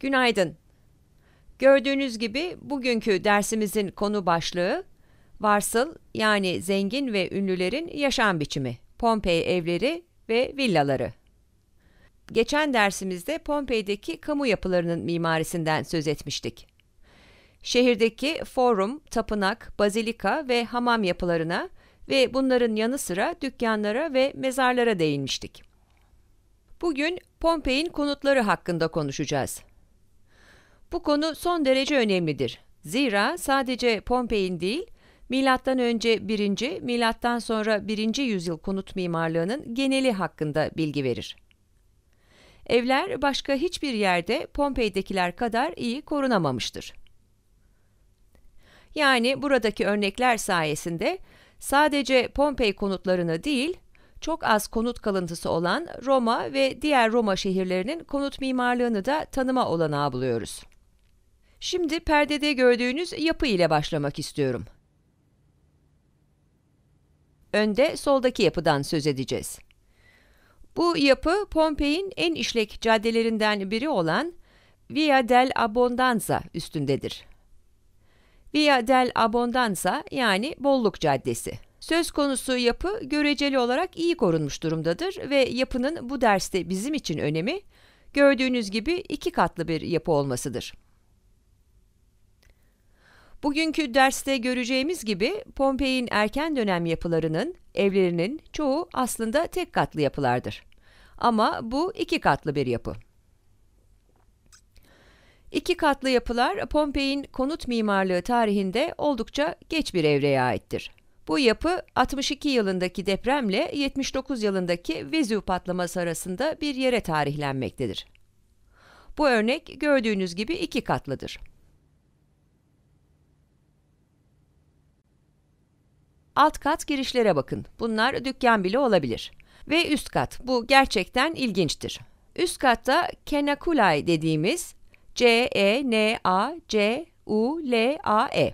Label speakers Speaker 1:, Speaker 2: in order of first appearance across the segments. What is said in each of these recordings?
Speaker 1: Günaydın. Gördüğünüz gibi bugünkü dersimizin konu başlığı varsıl yani zengin ve ünlülerin yaşam biçimi, Pompei evleri ve villaları. Geçen dersimizde Pompei'deki kamu yapılarının mimarisinden söz etmiştik. Şehirdeki forum, tapınak, bazilika ve hamam yapılarına ve bunların yanı sıra dükkanlara ve mezarlara değinmiştik. Bugün Pompei'in konutları hakkında konuşacağız. Bu konu son derece önemlidir. Zira sadece Pompei'in değil, milattan önce 1. milattan sonra 1. yüzyıl konut mimarlığının geneli hakkında bilgi verir. Evler başka hiçbir yerde Pompei'dekiler kadar iyi korunamamıştır. Yani buradaki örnekler sayesinde sadece Pompei konutlarını değil, çok az konut kalıntısı olan Roma ve diğer Roma şehirlerinin konut mimarlığını da tanıma olanağı buluyoruz. Şimdi perdede gördüğünüz yapı ile başlamak istiyorum. Önde soldaki yapıdan söz edeceğiz. Bu yapı Pompei'in en işlek caddelerinden biri olan Via del Abbondanza üstündedir. Via del Abbondanza yani Bolluk Caddesi. Söz konusu yapı göreceli olarak iyi korunmuş durumdadır ve yapının bu derste bizim için önemi gördüğünüz gibi iki katlı bir yapı olmasıdır. Bugünkü derste göreceğimiz gibi Pompei'nin erken dönem yapılarının evlerinin çoğu aslında tek katlı yapılardır. Ama bu iki katlı bir yapı. İki katlı yapılar Pompei'nin konut mimarlığı tarihinde oldukça geç bir evreye aittir. Bu yapı 62 yılındaki depremle 79 yılındaki Vezüv patlaması arasında bir yere tarihlenmektedir. Bu örnek gördüğünüz gibi iki katlıdır. Alt kat girişlere bakın. Bunlar dükkan bile olabilir. Ve üst kat. Bu gerçekten ilginçtir. Üst katta kenakulay dediğimiz C E N A C U L A E.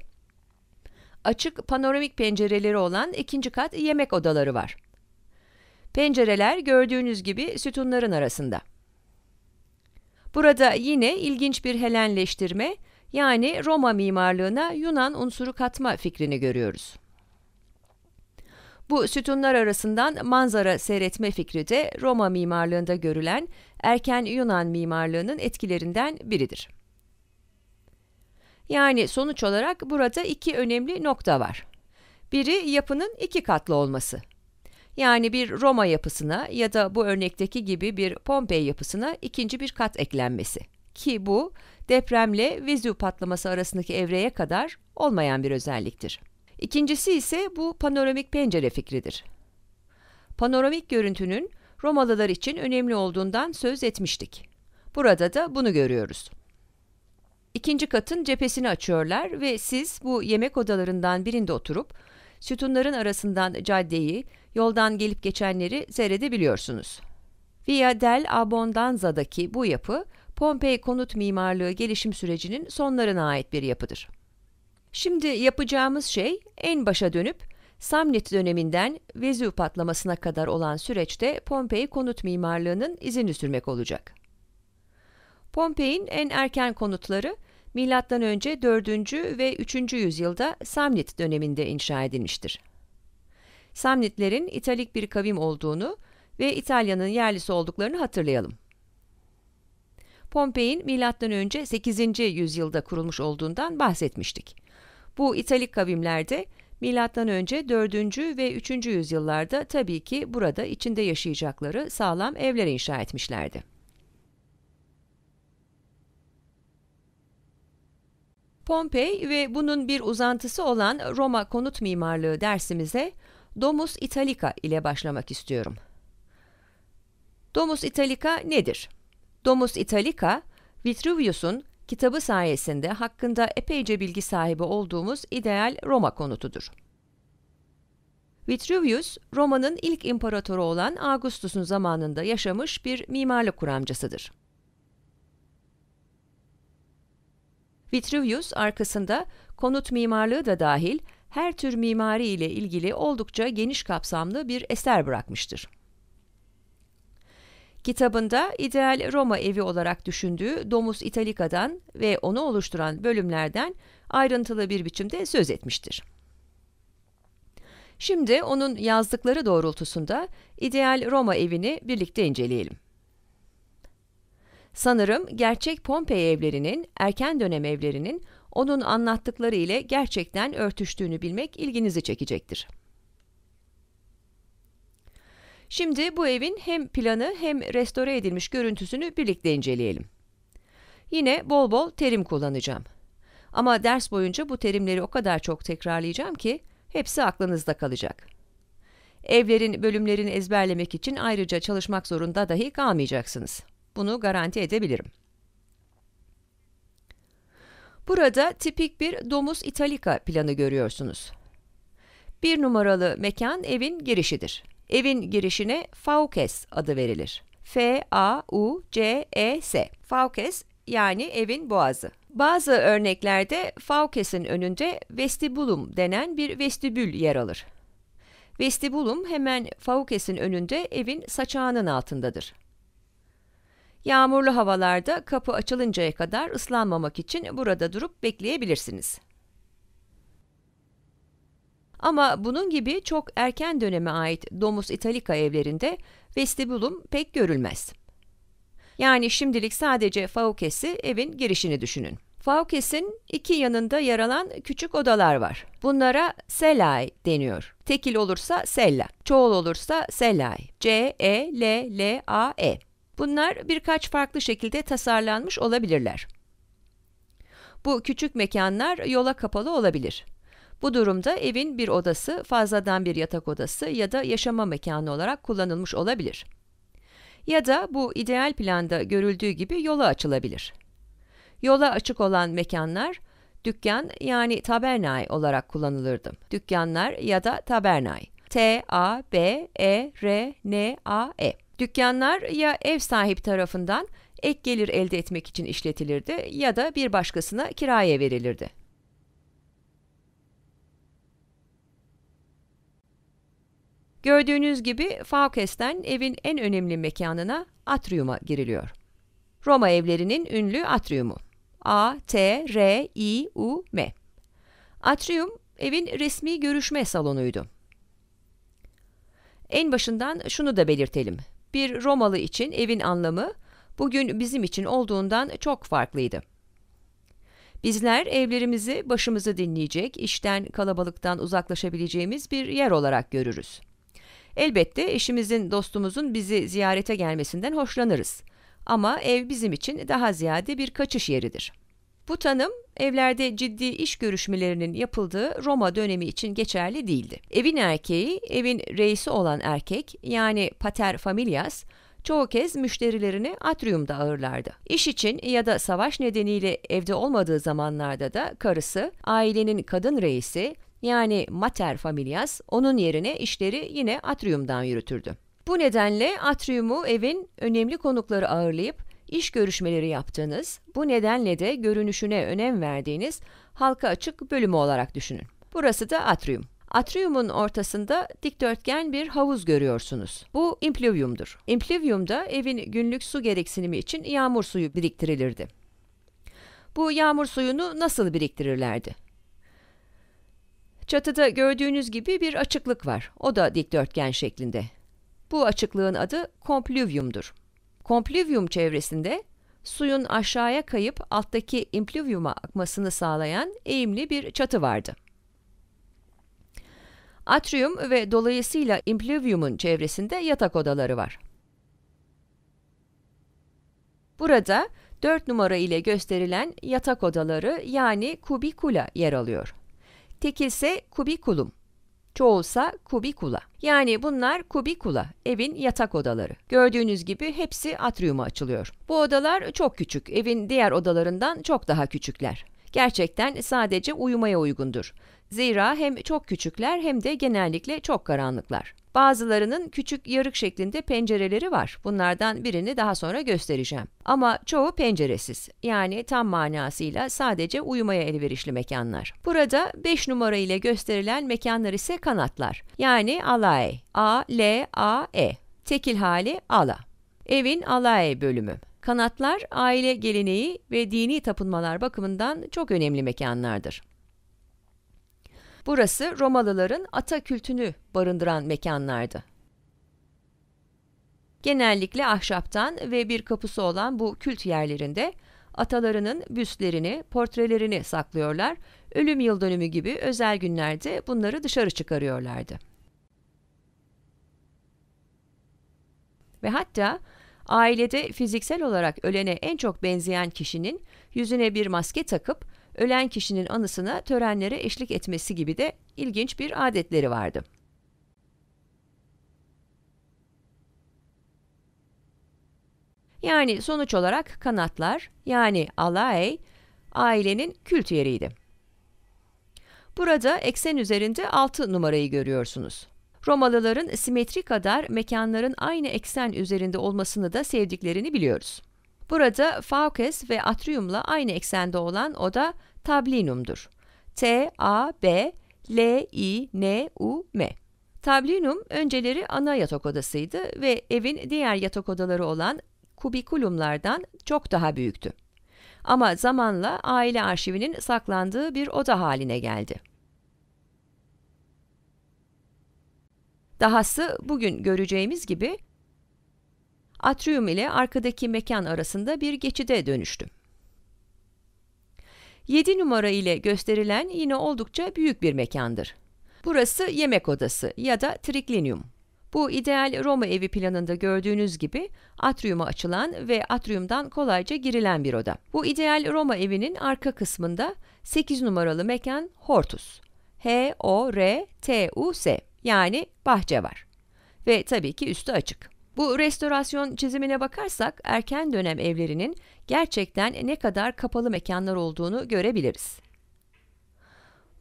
Speaker 1: Açık panoramik pencereleri olan ikinci kat yemek odaları var. Pencereler gördüğünüz gibi sütunların arasında. Burada yine ilginç bir Helenleştirme yani Roma mimarlığına Yunan unsuru katma fikrini görüyoruz. Bu sütunlar arasından manzara seyretme fikri de Roma mimarlığında görülen erken Yunan mimarlığının etkilerinden biridir. Yani sonuç olarak burada iki önemli nokta var. Biri yapının iki katlı olması. Yani bir Roma yapısına ya da bu örnekteki gibi bir Pompei yapısına ikinci bir kat eklenmesi. Ki bu depremle Vezüv patlaması arasındaki evreye kadar olmayan bir özelliktir. İkincisi ise bu panoramik pencere fikridir. Panoramik görüntünün Romalılar için önemli olduğundan söz etmiştik. Burada da bunu görüyoruz. İkinci katın cephesini açıyorlar ve siz bu yemek odalarından birinde oturup sütunların arasından caddeyi, yoldan gelip geçenleri seyredebiliyorsunuz. Via del Abondanza'daki bu yapı Pompei konut mimarlığı gelişim sürecinin sonlarına ait bir yapıdır. Şimdi yapacağımız şey en başa dönüp Samnit döneminden Vezüv patlamasına kadar olan süreçte Pompei konut mimarlığının izini sürmek olacak. Pompei'nin en erken konutları M.Ö. 4. ve 3. yüzyılda Samnit döneminde inşa edilmiştir. Samnitlerin İtalik bir kavim olduğunu ve İtalya'nın yerlisi olduklarını hatırlayalım. Pompei'nin M.Ö. 8. yüzyılda kurulmuş olduğundan bahsetmiştik. Bu İtalik kavimlerde milattan önce 4. ve 3. yüzyıllarda tabii ki burada içinde yaşayacakları sağlam evler inşa etmişlerdi. Pompei ve bunun bir uzantısı olan Roma konut mimarlığı dersimize Domus Italica ile başlamak istiyorum. Domus Italica nedir? Domus Italica, Vitruvius'un kitabı sayesinde hakkında epeyce bilgi sahibi olduğumuz ideal Roma konutudur. Vitruvius, Roma'nın ilk imparatoru olan Augustus'un zamanında yaşamış bir mimarlık kuramcısıdır. Vitruvius arkasında konut mimarlığı da dahil her tür mimari ile ilgili oldukça geniş kapsamlı bir eser bırakmıştır. Kitabında ideal Roma evi olarak düşündüğü Domus Italica'dan ve onu oluşturan bölümlerden ayrıntılı bir biçimde söz etmiştir. Şimdi onun yazdıkları doğrultusunda ideal Roma evini birlikte inceleyelim. Sanırım gerçek Pompei evlerinin, erken dönem evlerinin onun anlattıkları ile gerçekten örtüştüğünü bilmek ilginizi çekecektir. Şimdi bu evin hem planı hem restore edilmiş görüntüsünü birlikte inceleyelim. Yine bol bol terim kullanacağım. Ama ders boyunca bu terimleri o kadar çok tekrarlayacağım ki hepsi aklınızda kalacak. Evlerin bölümlerini ezberlemek için ayrıca çalışmak zorunda dahi kalmayacaksınız. Bunu garanti edebilirim. Burada tipik bir domus italica planı görüyorsunuz. Bir numaralı mekan evin girişidir. Evin girişine Faukes adı verilir. F-A-U-C-E-S. Faukes yani evin boğazı. Bazı örneklerde Faukes'in önünde vestibulum denen bir vestibül yer alır. Vestibulum hemen Faukes'in önünde evin saçağının altındadır. Yağmurlu havalarda kapı açılıncaya kadar ıslanmamak için burada durup bekleyebilirsiniz. Ama bunun gibi çok erken döneme ait Domus Italica evlerinde vestibulum pek görülmez. Yani şimdilik sadece Faukes'i evin girişini düşünün. Faukes'in iki yanında yer alan küçük odalar var. Bunlara selai deniyor. Tekil olursa sella, çoğul olursa sellai. C, E, L, L, A, E. Bunlar birkaç farklı şekilde tasarlanmış olabilirler. Bu küçük mekanlar yola kapalı olabilir. Bu durumda evin bir odası, fazladan bir yatak odası ya da yaşama mekanı olarak kullanılmış olabilir. Ya da bu ideal planda görüldüğü gibi yola açılabilir. Yola açık olan mekanlar, dükkan yani tabernay olarak kullanılırdı. Dükkanlar ya da tabernay. T-A-B-E-R-N-A-E. E e. Dükkanlar ya ev sahibi tarafından ek gelir elde etmek için işletilirdi ya da bir başkasına kiraya verilirdi. Gördüğünüz gibi Faukes'ten evin en önemli mekanına atriuma giriliyor. Roma evlerinin ünlü atriumu. A, T, R, I, U, M. Atrium evin resmi görüşme salonuydu. En başından şunu da belirtelim. Bir Romalı için evin anlamı bugün bizim için olduğundan çok farklıydı. Bizler evlerimizi başımızı dinleyecek, işten, kalabalıktan uzaklaşabileceğimiz bir yer olarak görürüz. Elbette eşimizin, dostumuzun bizi ziyarete gelmesinden hoşlanırız. Ama ev bizim için daha ziyade bir kaçış yeridir. Bu tanım evlerde ciddi iş görüşmelerinin yapıldığı Roma dönemi için geçerli değildi. Evin erkeği, evin reisi olan erkek yani pater familias çoğu kez müşterilerini atriumda ağırlardı. İş için ya da savaş nedeniyle evde olmadığı zamanlarda da karısı, ailenin kadın reisi, yani mater familias onun yerine işleri yine atriumdan yürütürdü. Bu nedenle atriumu evin önemli konukları ağırlayıp iş görüşmeleri yaptığınız, bu nedenle de görünüşüne önem verdiğiniz halka açık bölümü olarak düşünün. Burası da atrium. Atriumun ortasında dikdörtgen bir havuz görüyorsunuz. Bu impluviumdur. Impluviumda evin günlük su gereksinimi için yağmur suyu biriktirilirdi. Bu yağmur suyunu nasıl biriktirirlerdi? Çatıda gördüğünüz gibi bir açıklık var. O da dikdörtgen şeklinde. Bu açıklığın adı komplüvyumdur. Komplüvyum çevresinde suyun aşağıya kayıp alttaki implüvyuma akmasını sağlayan eğimli bir çatı vardı. Atrium ve dolayısıyla implüvyumun çevresinde yatak odaları var. Burada 4 numara ile gösterilen yatak odaları yani kubikula yer alıyor tekilse kubikulum, çoğulsa kubikula. Yani bunlar kubikula, evin yatak odaları. Gördüğünüz gibi hepsi atriuma açılıyor. Bu odalar çok küçük, evin diğer odalarından çok daha küçükler gerçekten sadece uyumaya uygundur. Zira hem çok küçükler hem de genellikle çok karanlıklar. Bazılarının küçük yarık şeklinde pencereleri var. Bunlardan birini daha sonra göstereceğim. Ama çoğu penceresiz. Yani tam manasıyla sadece uyumaya elverişli mekanlar. Burada 5 numara ile gösterilen mekanlar ise kanatlar. Yani alae. A, L, A, E. Tekil hali ala. Evin alae bölümü. Kanatlar aile geleneği ve dini tapınmalar bakımından çok önemli mekanlardır. Burası Romalıların ata kültünü barındıran mekanlardı. Genellikle ahşaptan ve bir kapısı olan bu kült yerlerinde atalarının büstlerini, portrelerini saklıyorlar. Ölüm yıl dönümü gibi özel günlerde bunları dışarı çıkarıyorlardı. Ve hatta Ailede fiziksel olarak ölene en çok benzeyen kişinin yüzüne bir maske takıp ölen kişinin anısına törenlere eşlik etmesi gibi de ilginç bir adetleri vardı. Yani sonuç olarak kanatlar yani alay ailenin kült yeriydi. Burada eksen üzerinde 6 numarayı görüyorsunuz. Romalıların simetri kadar mekanların aynı eksen üzerinde olmasını da sevdiklerini biliyoruz. Burada Faukes ve Atrium'la aynı eksende olan oda Tablinum'dur. T, A, B, L, I, N, U, M. Tablinum önceleri ana yatak odasıydı ve evin diğer yatak odaları olan kubikulumlardan çok daha büyüktü. Ama zamanla aile arşivinin saklandığı bir oda haline geldi. Dahası bugün göreceğimiz gibi atrium ile arkadaki mekan arasında bir geçide dönüştü. 7 numara ile gösterilen yine oldukça büyük bir mekandır. Burası yemek odası ya da triklinyum. Bu ideal Roma evi planında gördüğünüz gibi atriuma açılan ve atriumdan kolayca girilen bir oda. Bu ideal Roma evinin arka kısmında 8 numaralı mekan Hortus. H-O-R-T-U-S yani bahçe var. Ve tabii ki üstü açık. Bu restorasyon çizimine bakarsak erken dönem evlerinin gerçekten ne kadar kapalı mekanlar olduğunu görebiliriz.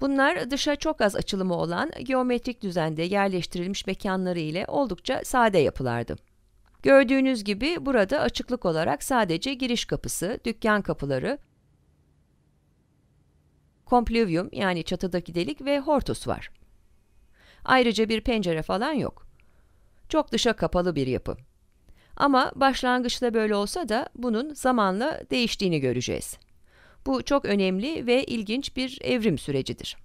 Speaker 1: Bunlar dışa çok az açılımı olan geometrik düzende yerleştirilmiş mekanları ile oldukça sade yapılardı. Gördüğünüz gibi burada açıklık olarak sadece giriş kapısı, dükkan kapıları, komplüvyum yani çatıdaki delik ve hortus var. Ayrıca bir pencere falan yok. Çok dışa kapalı bir yapı. Ama başlangıçta böyle olsa da bunun zamanla değiştiğini göreceğiz. Bu çok önemli ve ilginç bir evrim sürecidir.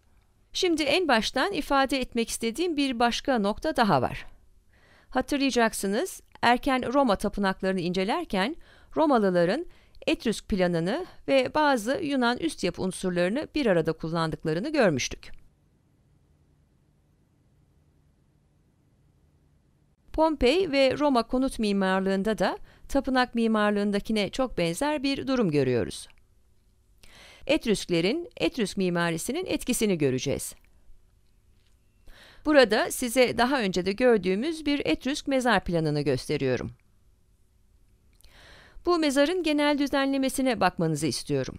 Speaker 1: Şimdi en baştan ifade etmek istediğim bir başka nokta daha var. Hatırlayacaksınız, erken Roma tapınaklarını incelerken Romalıların Etrüsk planını ve bazı Yunan üst yapı unsurlarını bir arada kullandıklarını görmüştük. Pompei ve Roma konut mimarlığında da tapınak mimarlığındakine çok benzer bir durum görüyoruz. Etrüsklerin, Etrüsk mimarisinin etkisini göreceğiz. Burada size daha önce de gördüğümüz bir Etrüsk mezar planını gösteriyorum. Bu mezarın genel düzenlemesine bakmanızı istiyorum.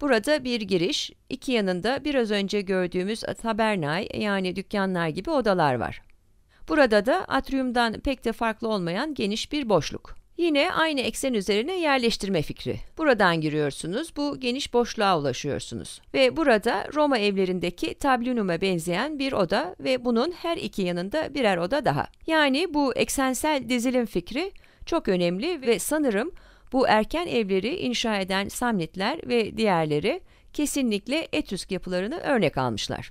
Speaker 1: Burada bir giriş, iki yanında biraz önce gördüğümüz tabernay yani dükkanlar gibi odalar var. Burada da atriumdan pek de farklı olmayan geniş bir boşluk. Yine aynı eksen üzerine yerleştirme fikri. Buradan giriyorsunuz, bu geniş boşluğa ulaşıyorsunuz. Ve burada Roma evlerindeki tablinuma benzeyen bir oda ve bunun her iki yanında birer oda daha. Yani bu eksensel dizilim fikri çok önemli ve sanırım bu erken evleri inşa eden Samnitler ve diğerleri kesinlikle Etüsk yapılarını örnek almışlar.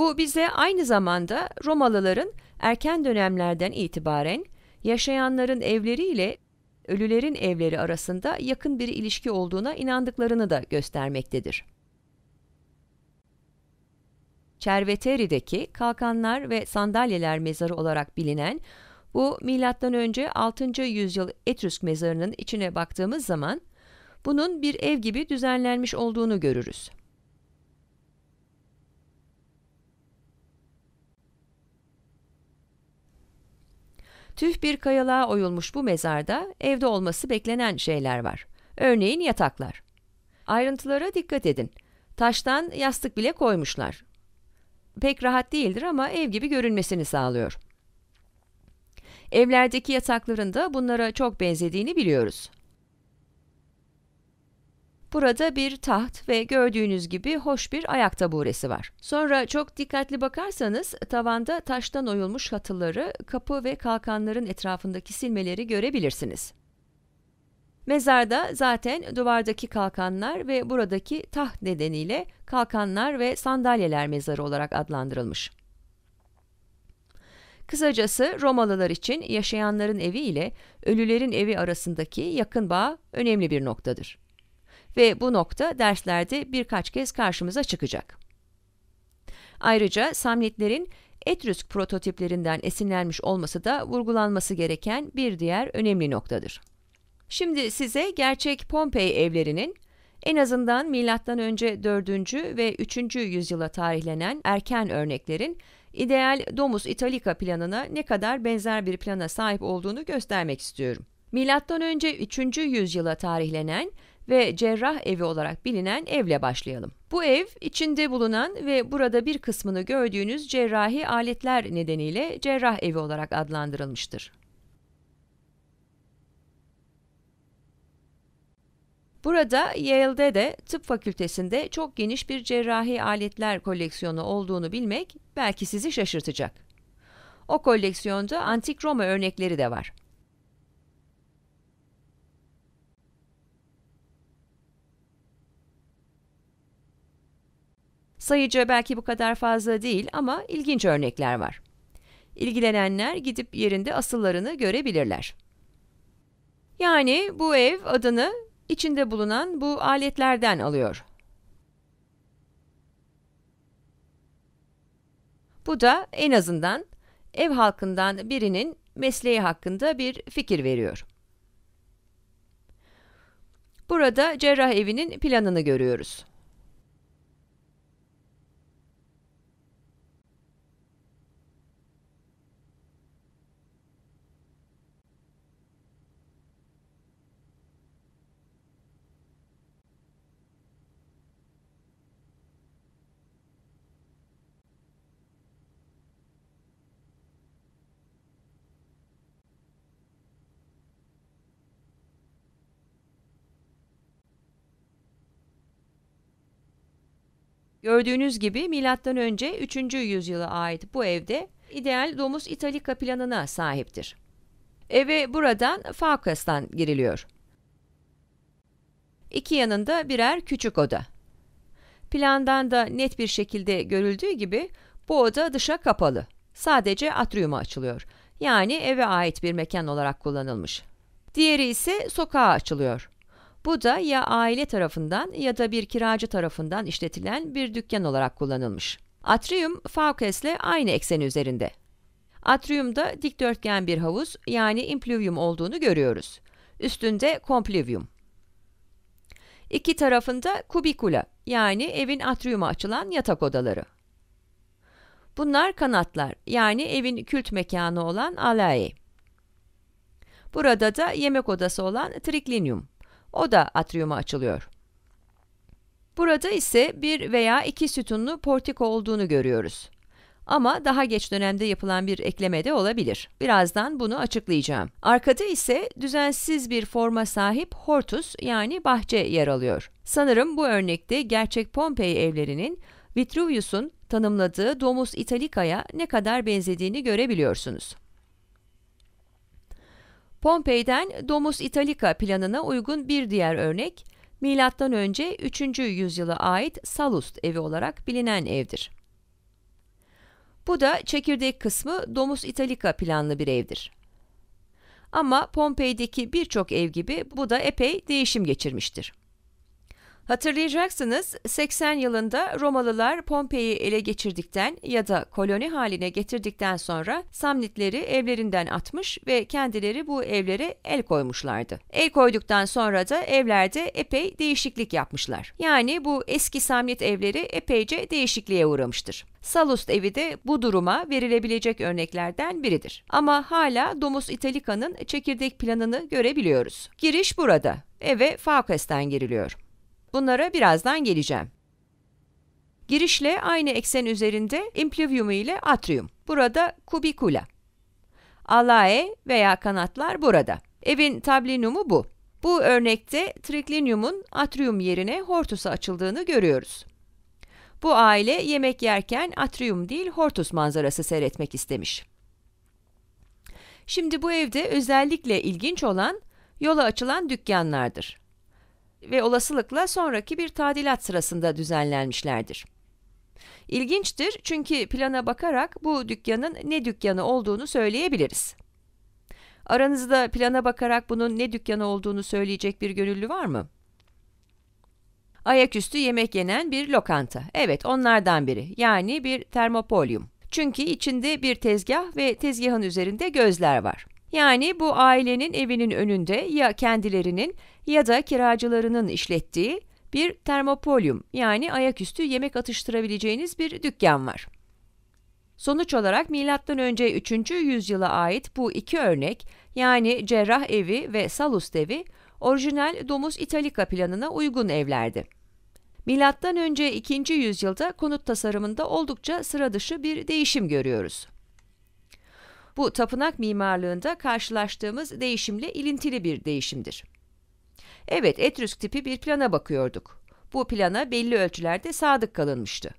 Speaker 1: Bu bize aynı zamanda Romalıların erken dönemlerden itibaren yaşayanların evleriyle ölülerin evleri arasında yakın bir ilişki olduğuna inandıklarını da göstermektedir. Cerveteri'deki kalkanlar ve sandalyeler mezarı olarak bilinen bu M.Ö. 6. yüzyıl Etrusk mezarının içine baktığımız zaman bunun bir ev gibi düzenlenmiş olduğunu görürüz. Tüh bir kayalığa oyulmuş bu mezarda evde olması beklenen şeyler var. Örneğin yataklar. Ayrıntılara dikkat edin. Taştan yastık bile koymuşlar. Pek rahat değildir ama ev gibi görünmesini sağlıyor. Evlerdeki yatakların da bunlara çok benzediğini biliyoruz. Burada bir taht ve gördüğünüz gibi hoş bir ayak taburesi var. Sonra çok dikkatli bakarsanız tavanda taştan oyulmuş hatıları, kapı ve kalkanların etrafındaki silmeleri görebilirsiniz. Mezarda zaten duvardaki kalkanlar ve buradaki taht nedeniyle kalkanlar ve sandalyeler mezarı olarak adlandırılmış. Kısacası Romalılar için yaşayanların evi ile ölülerin evi arasındaki yakın bağ önemli bir noktadır ve bu nokta derslerde birkaç kez karşımıza çıkacak. Ayrıca samnitlerin Etrusk prototiplerinden esinlenmiş olması da vurgulanması gereken bir diğer önemli noktadır. Şimdi size gerçek Pompei evlerinin en azından MÖ 4. ve 3. yüzyıla tarihlenen erken örneklerin ideal Domus Italica planına ne kadar benzer bir plana sahip olduğunu göstermek istiyorum. MÖ 3. yüzyıla tarihlenen ve cerrah evi olarak bilinen evle başlayalım. Bu ev içinde bulunan ve burada bir kısmını gördüğünüz cerrahi aletler nedeniyle cerrah evi olarak adlandırılmıştır. Burada Yale'de de tıp fakültesinde çok geniş bir cerrahi aletler koleksiyonu olduğunu bilmek belki sizi şaşırtacak. O koleksiyonda antik Roma örnekleri de var. Sayıca belki bu kadar fazla değil ama ilginç örnekler var. İlgilenenler gidip yerinde asıllarını görebilirler. Yani bu ev adını içinde bulunan bu aletlerden alıyor. Bu da en azından ev halkından birinin mesleği hakkında bir fikir veriyor. Burada cerrah evinin planını görüyoruz. Gördüğünüz gibi M.Ö. 3. yüzyıla ait bu evde ideal Domus Italica planına sahiptir. Eve buradan Faukas'tan giriliyor. İki yanında birer küçük oda. Plandan da net bir şekilde görüldüğü gibi bu oda dışa kapalı. Sadece atriuma açılıyor. Yani eve ait bir mekan olarak kullanılmış. Diğeri ise sokağa açılıyor. Bu da ya aile tarafından ya da bir kiracı tarafından işletilen bir dükkan olarak kullanılmış. Atrium, Faukes'le aynı eksen üzerinde. Atrium'da dikdörtgen bir havuz yani impluvium olduğunu görüyoruz. Üstünde compluvium. İki tarafında kubikula yani evin atriuma açılan yatak odaları. Bunlar kanatlar yani evin kült mekanı olan alae. Burada da yemek odası olan triclinium. O da atrium'a açılıyor. Burada ise bir veya iki sütunlu portiko olduğunu görüyoruz. Ama daha geç dönemde yapılan bir ekleme de olabilir. Birazdan bunu açıklayacağım. Arkada ise düzensiz bir forma sahip hortus yani bahçe yer alıyor. Sanırım bu örnekte gerçek Pompei evlerinin Vitruvius'un tanımladığı Domus Italica'ya ne kadar benzediğini görebiliyorsunuz. Pompey'den Domus Italica planına uygun bir diğer örnek, M.Ö. 3. yüzyıla ait Salust evi olarak bilinen evdir. Bu da çekirdek kısmı Domus Italica planlı bir evdir. Ama Pompey'deki birçok ev gibi bu da epey değişim geçirmiştir. Hatırlayacaksınız 80 yılında Romalılar Pompei'yi ele geçirdikten ya da koloni haline getirdikten sonra Samnitleri evlerinden atmış ve kendileri bu evlere el koymuşlardı. El koyduktan sonra da evlerde epey değişiklik yapmışlar. Yani bu eski Samnit evleri epeyce değişikliğe uğramıştır. Salust evi de bu duruma verilebilecek örneklerden biridir. Ama hala Domus Italica'nın çekirdek planını görebiliyoruz. Giriş burada. Eve Faukes'ten giriliyor. Bunlara birazdan geleceğim. Girişle aynı eksen üzerinde impluvium ile atrium. Burada kubikula. Alae veya kanatlar burada. Evin tablinumu bu. Bu örnekte tricliniumun atrium yerine hortusa açıldığını görüyoruz. Bu aile yemek yerken atrium değil hortus manzarası seyretmek istemiş. Şimdi bu evde özellikle ilginç olan yola açılan dükkanlardır ve olasılıkla sonraki bir tadilat sırasında düzenlenmişlerdir. İlginçtir çünkü plana bakarak bu dükkanın ne dükkanı olduğunu söyleyebiliriz. Aranızda plana bakarak bunun ne dükkanı olduğunu söyleyecek bir gönüllü var mı? Ayaküstü yemek yenen bir lokanta. Evet, onlardan biri. Yani bir termopolyum. Çünkü içinde bir tezgah ve tezgahın üzerinde gözler var. Yani bu ailenin evinin önünde ya kendilerinin ya da kiracılarının işlettiği bir termopolyum yani ayaküstü yemek atıştırabileceğiniz bir dükkan var. Sonuç olarak M.Ö. 3. yüzyıla ait bu iki örnek yani Cerrah evi ve Salus devi, orijinal Domus Italica planına uygun evlerdi. M.Ö. 2. yüzyılda konut tasarımında oldukça sıra dışı bir değişim görüyoruz. Bu tapınak mimarlığında karşılaştığımız değişimle ilintili bir değişimdir. Evet, Etrusk tipi bir plana bakıyorduk. Bu plana belli ölçülerde sadık kalınmıştı.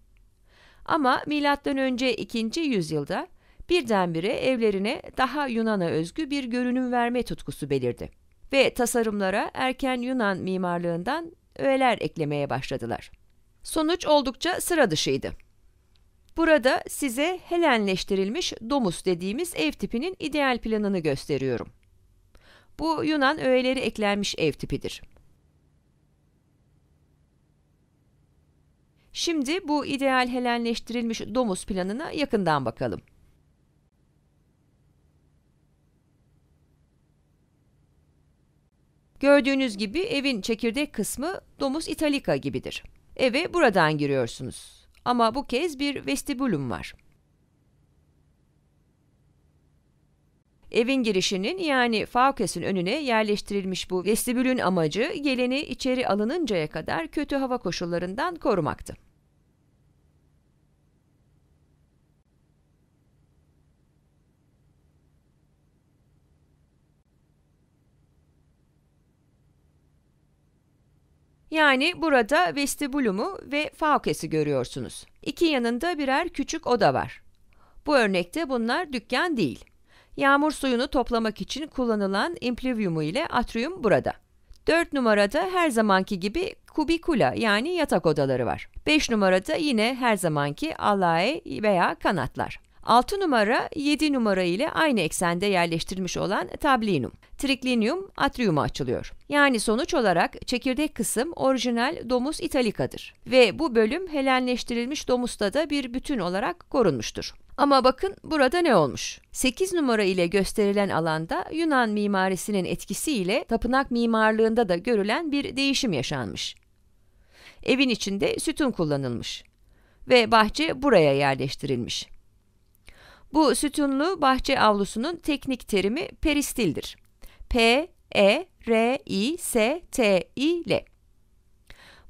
Speaker 1: Ama milattan önce 2. yüzyılda birdenbire evlerine daha Yunan'a özgü bir görünüm verme tutkusu belirdi ve tasarımlara erken Yunan mimarlığından öğeler eklemeye başladılar. Sonuç oldukça sıra dışıydı. Burada size Helenleştirilmiş domus dediğimiz ev tipinin ideal planını gösteriyorum. Bu Yunan öğeleri eklenmiş ev tipidir. Şimdi bu ideal helenleştirilmiş domuz planına yakından bakalım. Gördüğünüz gibi evin çekirdek kısmı Domus Italica gibidir. Eve buradan giriyorsunuz. Ama bu kez bir vestibülüm var. Evin girişinin yani Faukes'in önüne yerleştirilmiş bu vestibülün amacı geleni içeri alınıncaya kadar kötü hava koşullarından korumaktı. Yani burada vestibulumu ve faukesi görüyorsunuz. İki yanında birer küçük oda var. Bu örnekte bunlar dükkan değil. Yağmur suyunu toplamak için kullanılan impluvyumu ile atrium burada. 4 numarada her zamanki gibi kubikula yani yatak odaları var. 5 numarada yine her zamanki alae veya kanatlar. 6 numara 7 numara ile aynı eksende yerleştirilmiş olan tablinum, triklinyum atriuma açılıyor. Yani sonuç olarak çekirdek kısım orijinal domus italicadır ve bu bölüm helenleştirilmiş domusta da bir bütün olarak korunmuştur. Ama bakın burada ne olmuş? 8 numara ile gösterilen alanda Yunan mimarisinin etkisiyle tapınak mimarlığında da görülen bir değişim yaşanmış. Evin içinde sütun kullanılmış ve bahçe buraya yerleştirilmiş. Bu sütunlu bahçe avlusunun teknik terimi peristildir. P, E, R, I, S, T, I, L.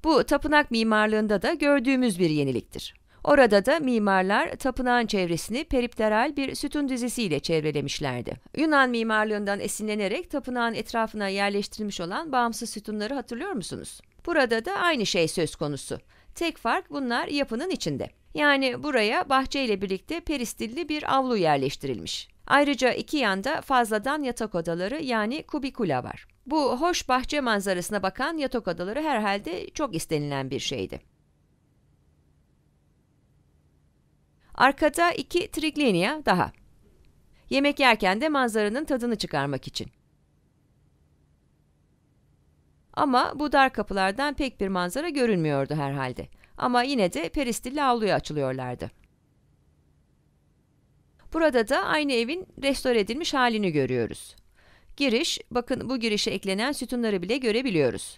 Speaker 1: Bu tapınak mimarlığında da gördüğümüz bir yeniliktir. Orada da mimarlar tapınağın çevresini peripteral bir sütun dizisiyle çevrelemişlerdi. Yunan mimarlığından esinlenerek tapınağın etrafına yerleştirilmiş olan bağımsız sütunları hatırlıyor musunuz? Burada da aynı şey söz konusu. Tek fark bunlar yapının içinde. Yani buraya bahçeyle birlikte peristilli bir avlu yerleştirilmiş. Ayrıca iki yanda fazladan yatak odaları yani kubikula var. Bu hoş bahçe manzarasına bakan yatak odaları herhalde çok istenilen bir şeydi. Arkada iki triglinia daha. Yemek yerken de manzaranın tadını çıkarmak için. Ama bu dar kapılardan pek bir manzara görünmüyordu herhalde ama yine de Peristille avluya açılıyorlardı. Burada da aynı evin restore edilmiş halini görüyoruz. Giriş, bakın bu girişe eklenen sütunları bile görebiliyoruz.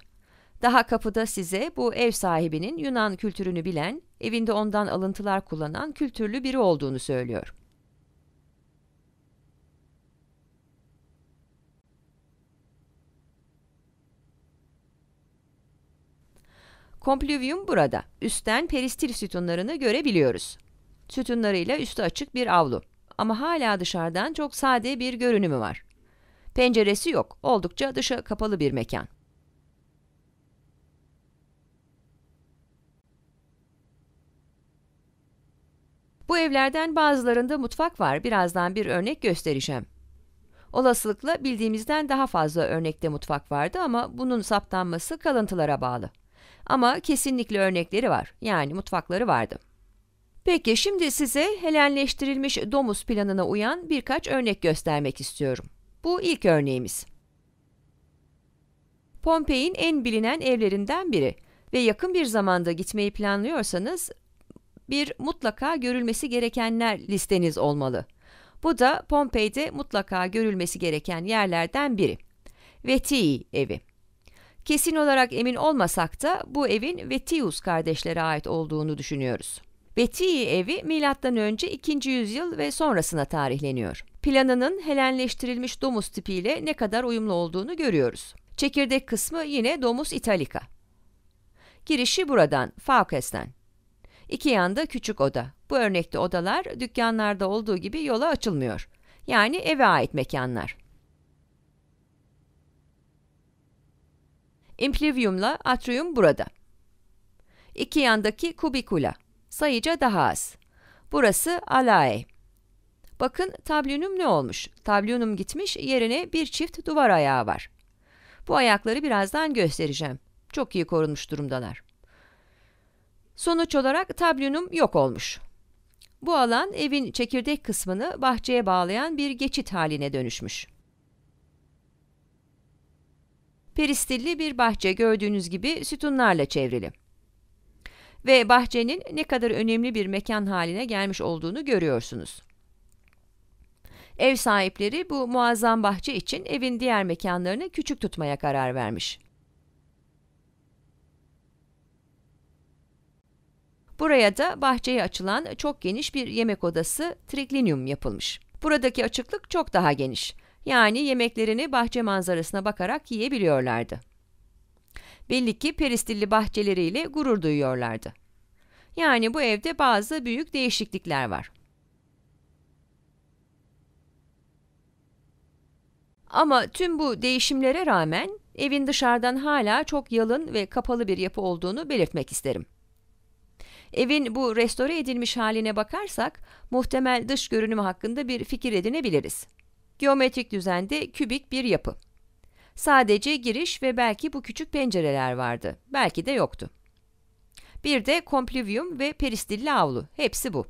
Speaker 1: Daha kapıda size bu ev sahibinin Yunan kültürünü bilen, evinde ondan alıntılar kullanan kültürlü biri olduğunu söylüyor. Komplüvyum burada. Üstten peristil sütunlarını görebiliyoruz. Sütunlarıyla üstü açık bir avlu. Ama hala dışarıdan çok sade bir görünümü var. Penceresi yok. Oldukça dışa kapalı bir mekan. Bu evlerden bazılarında mutfak var. Birazdan bir örnek göstereceğim. Olasılıkla bildiğimizden daha fazla örnekte mutfak vardı ama bunun saptanması kalıntılara bağlı. Ama kesinlikle örnekleri var. Yani mutfakları vardı. Peki şimdi size helenleştirilmiş domuz planına uyan birkaç örnek göstermek istiyorum. Bu ilk örneğimiz. Pompei'in en bilinen evlerinden biri ve yakın bir zamanda gitmeyi planlıyorsanız bir mutlaka görülmesi gerekenler listeniz olmalı. Bu da Pompei'de mutlaka görülmesi gereken yerlerden biri. Vetii evi. Kesin olarak emin olmasak da bu evin Vetius kardeşlere ait olduğunu düşünüyoruz. Vetii evi M.Ö. 2. yüzyıl ve sonrasına tarihleniyor. Planının Helenleştirilmiş domuz tipiyle ne kadar uyumlu olduğunu görüyoruz. Çekirdek kısmı yine Domus Italica. Girişi buradan, Faukes'ten. İki yanda küçük oda. Bu örnekte odalar dükkanlarda olduğu gibi yola açılmıyor. Yani eve ait mekanlar. Impliviumla atrium burada. İki yandaki kubikula. Sayıca daha az. Burası alae. Bakın tablunum ne olmuş? Tablunum gitmiş, yerine bir çift duvar ayağı var. Bu ayakları birazdan göstereceğim. Çok iyi korunmuş durumdalar. Sonuç olarak tablunum yok olmuş. Bu alan evin çekirdek kısmını bahçeye bağlayan bir geçit haline dönüşmüş peristilli bir bahçe gördüğünüz gibi sütunlarla çevrili. Ve bahçenin ne kadar önemli bir mekan haline gelmiş olduğunu görüyorsunuz. Ev sahipleri bu muazzam bahçe için evin diğer mekanlarını küçük tutmaya karar vermiş. Buraya da bahçeye açılan çok geniş bir yemek odası triklinium yapılmış. Buradaki açıklık çok daha geniş. Yani yemeklerini bahçe manzarasına bakarak yiyebiliyorlardı. Belli ki peristilli bahçeleriyle gurur duyuyorlardı. Yani bu evde bazı büyük değişiklikler var. Ama tüm bu değişimlere rağmen evin dışarıdan hala çok yalın ve kapalı bir yapı olduğunu belirtmek isterim. Evin bu restore edilmiş haline bakarsak muhtemel dış görünümü hakkında bir fikir edinebiliriz. Geometrik düzende kübik bir yapı. Sadece giriş ve belki bu küçük pencereler vardı. Belki de yoktu. Bir de komplivium ve peristilli avlu. Hepsi bu.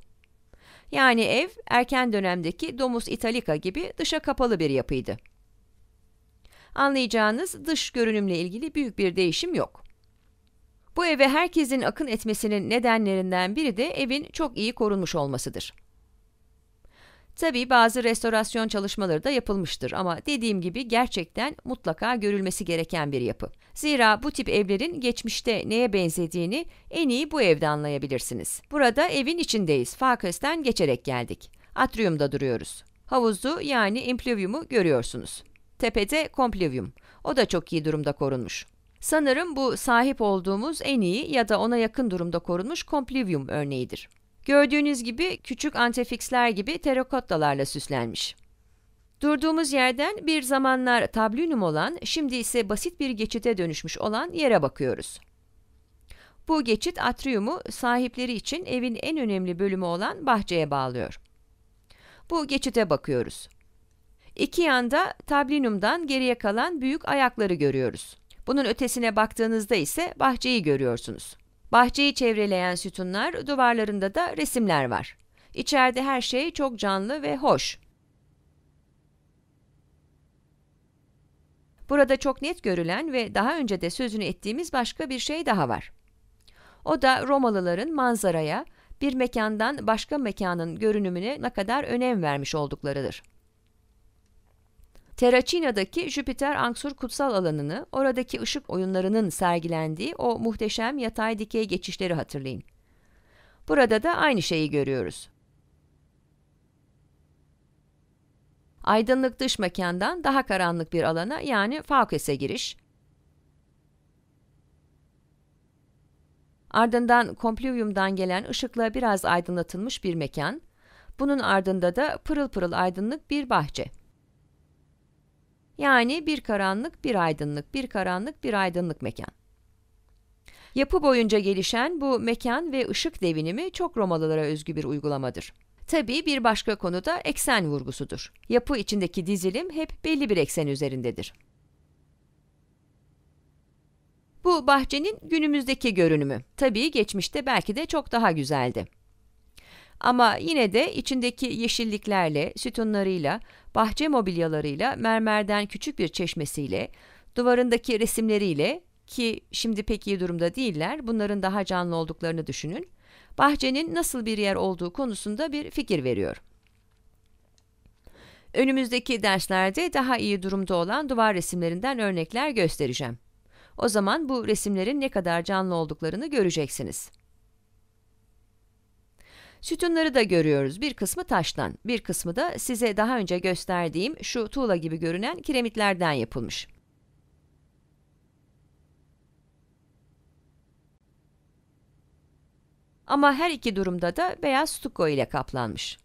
Speaker 1: Yani ev erken dönemdeki Domus Italica gibi dışa kapalı bir yapıydı. Anlayacağınız dış görünümle ilgili büyük bir değişim yok. Bu eve herkesin akın etmesinin nedenlerinden biri de evin çok iyi korunmuş olmasıdır. Tabi bazı restorasyon çalışmaları da yapılmıştır ama dediğim gibi gerçekten mutlaka görülmesi gereken bir yapı. Zira bu tip evlerin geçmişte neye benzediğini en iyi bu evde anlayabilirsiniz. Burada evin içindeyiz. Fakes'ten geçerek geldik. Atrium'da duruyoruz. Havuzu yani impluvium'u görüyorsunuz. Tepede kompluvium. O da çok iyi durumda korunmuş. Sanırım bu sahip olduğumuz en iyi ya da ona yakın durumda korunmuş kompluvium örneğidir. Gördüğünüz gibi küçük antefiksler gibi terakottalarla süslenmiş. Durduğumuz yerden bir zamanlar tablünüm olan, şimdi ise basit bir geçite dönüşmüş olan yere bakıyoruz. Bu geçit atriyumu sahipleri için evin en önemli bölümü olan bahçeye bağlıyor. Bu geçite bakıyoruz. İki yanda tablinumdan geriye kalan büyük ayakları görüyoruz. Bunun ötesine baktığınızda ise bahçeyi görüyorsunuz. Bahçeyi çevreleyen sütunlar, duvarlarında da resimler var. İçeride her şey çok canlı ve hoş. Burada çok net görülen ve daha önce de sözünü ettiğimiz başka bir şey daha var. O da Romalıların manzaraya, bir mekandan başka mekanın görünümüne ne kadar önem vermiş olduklarıdır. Terracina'daki Jüpiter Anksur kutsal alanını, oradaki ışık oyunlarının sergilendiği o muhteşem yatay dikey geçişleri hatırlayın. Burada da aynı şeyi görüyoruz. Aydınlık dış mekandan daha karanlık bir alana yani Faukes'e giriş. Ardından kompluvyumdan gelen ışıkla biraz aydınlatılmış bir mekan. Bunun ardında da pırıl pırıl aydınlık bir bahçe. Yani bir karanlık, bir aydınlık, bir karanlık, bir aydınlık mekan. Yapı boyunca gelişen bu mekan ve ışık devinimi çok Romalılara özgü bir uygulamadır. Tabii bir başka konu da eksen vurgusudur. Yapı içindeki dizilim hep belli bir eksen üzerindedir. Bu bahçenin günümüzdeki görünümü. Tabii geçmişte belki de çok daha güzeldi. Ama yine de içindeki yeşilliklerle, sütunlarıyla, bahçe mobilyalarıyla, mermerden küçük bir çeşmesiyle, duvarındaki resimleriyle ki şimdi pek iyi durumda değiller, bunların daha canlı olduklarını düşünün. Bahçenin nasıl bir yer olduğu konusunda bir fikir veriyor. Önümüzdeki derslerde daha iyi durumda olan duvar resimlerinden örnekler göstereceğim. O zaman bu resimlerin ne kadar canlı olduklarını göreceksiniz. Sütunları da görüyoruz. Bir kısmı taştan, bir kısmı da size daha önce gösterdiğim şu tuğla gibi görünen kiremitlerden yapılmış. Ama her iki durumda da beyaz stucco ile kaplanmış.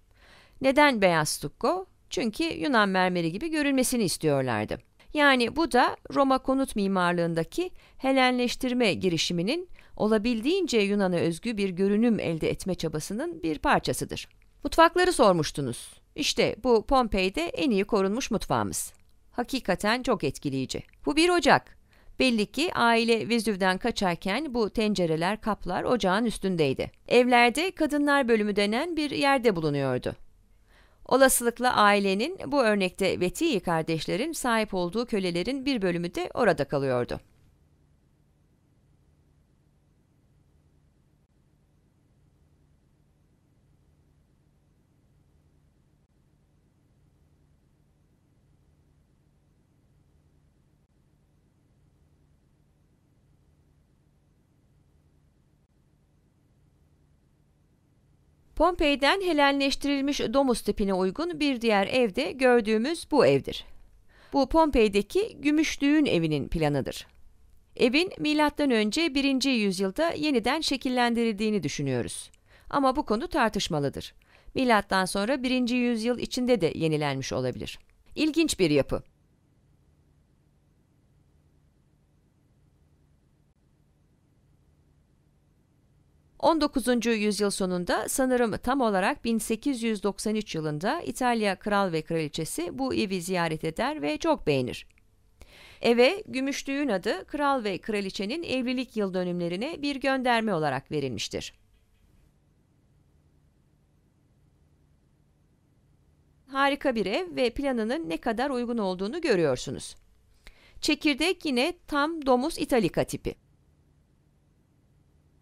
Speaker 1: Neden beyaz stucco? Çünkü Yunan mermeri gibi görünmesini istiyorlardı. Yani bu da Roma konut mimarlığındaki Helenleştirme girişiminin olabildiğince Yunan'a özgü bir görünüm elde etme çabasının bir parçasıdır. Mutfakları sormuştunuz. İşte bu Pompei'de en iyi korunmuş mutfağımız. Hakikaten çok etkileyici. Bu bir ocak. Belli ki aile Vezüv'den kaçarken bu tencereler, kaplar ocağın üstündeydi. Evlerde kadınlar bölümü denen bir yerde bulunuyordu. Olasılıkla ailenin bu örnekte Vetiyi kardeşlerin sahip olduğu kölelerin bir bölümü de orada kalıyordu. Pompei'den helenleştirilmiş domus tipine uygun bir diğer evde gördüğümüz bu evdir. Bu Pompei'deki gümüş evinin planıdır. Evin M.Ö. 1. yüzyılda yeniden şekillendirildiğini düşünüyoruz. Ama bu konu tartışmalıdır. Milattan sonra 1. yüzyıl içinde de yenilenmiş olabilir. İlginç bir yapı. 19. yüzyıl sonunda sanırım tam olarak 1893 yılında İtalya kral ve kraliçesi bu evi ziyaret eder ve çok beğenir. Eve gümüşlüğün adı kral ve kraliçenin evlilik yıl dönümlerine bir gönderme olarak verilmiştir. Harika bir ev ve planının ne kadar uygun olduğunu görüyorsunuz. Çekirdek yine tam domuz italika tipi.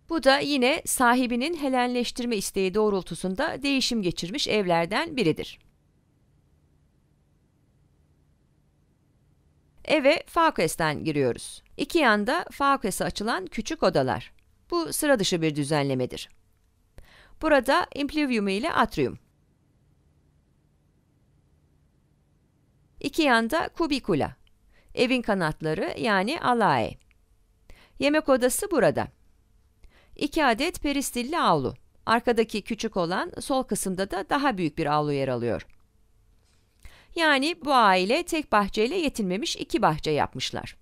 Speaker 1: Bu da yine sahibinin helenleştirme isteği doğrultusunda değişim geçirmiş evlerden biridir. Eve Faukes'ten giriyoruz. İki yanda Faukes'e açılan küçük odalar. Bu sıra dışı bir düzenlemedir. Burada Impluvium ile Atrium. İki yanda Kubikula. Evin kanatları yani Alae. Yemek odası burada. 2 adet peristilli avlu. Arkadaki küçük olan sol kısımda da daha büyük bir avlu yer alıyor. Yani bu aile tek bahçeyle yetinmemiş iki bahçe yapmışlar.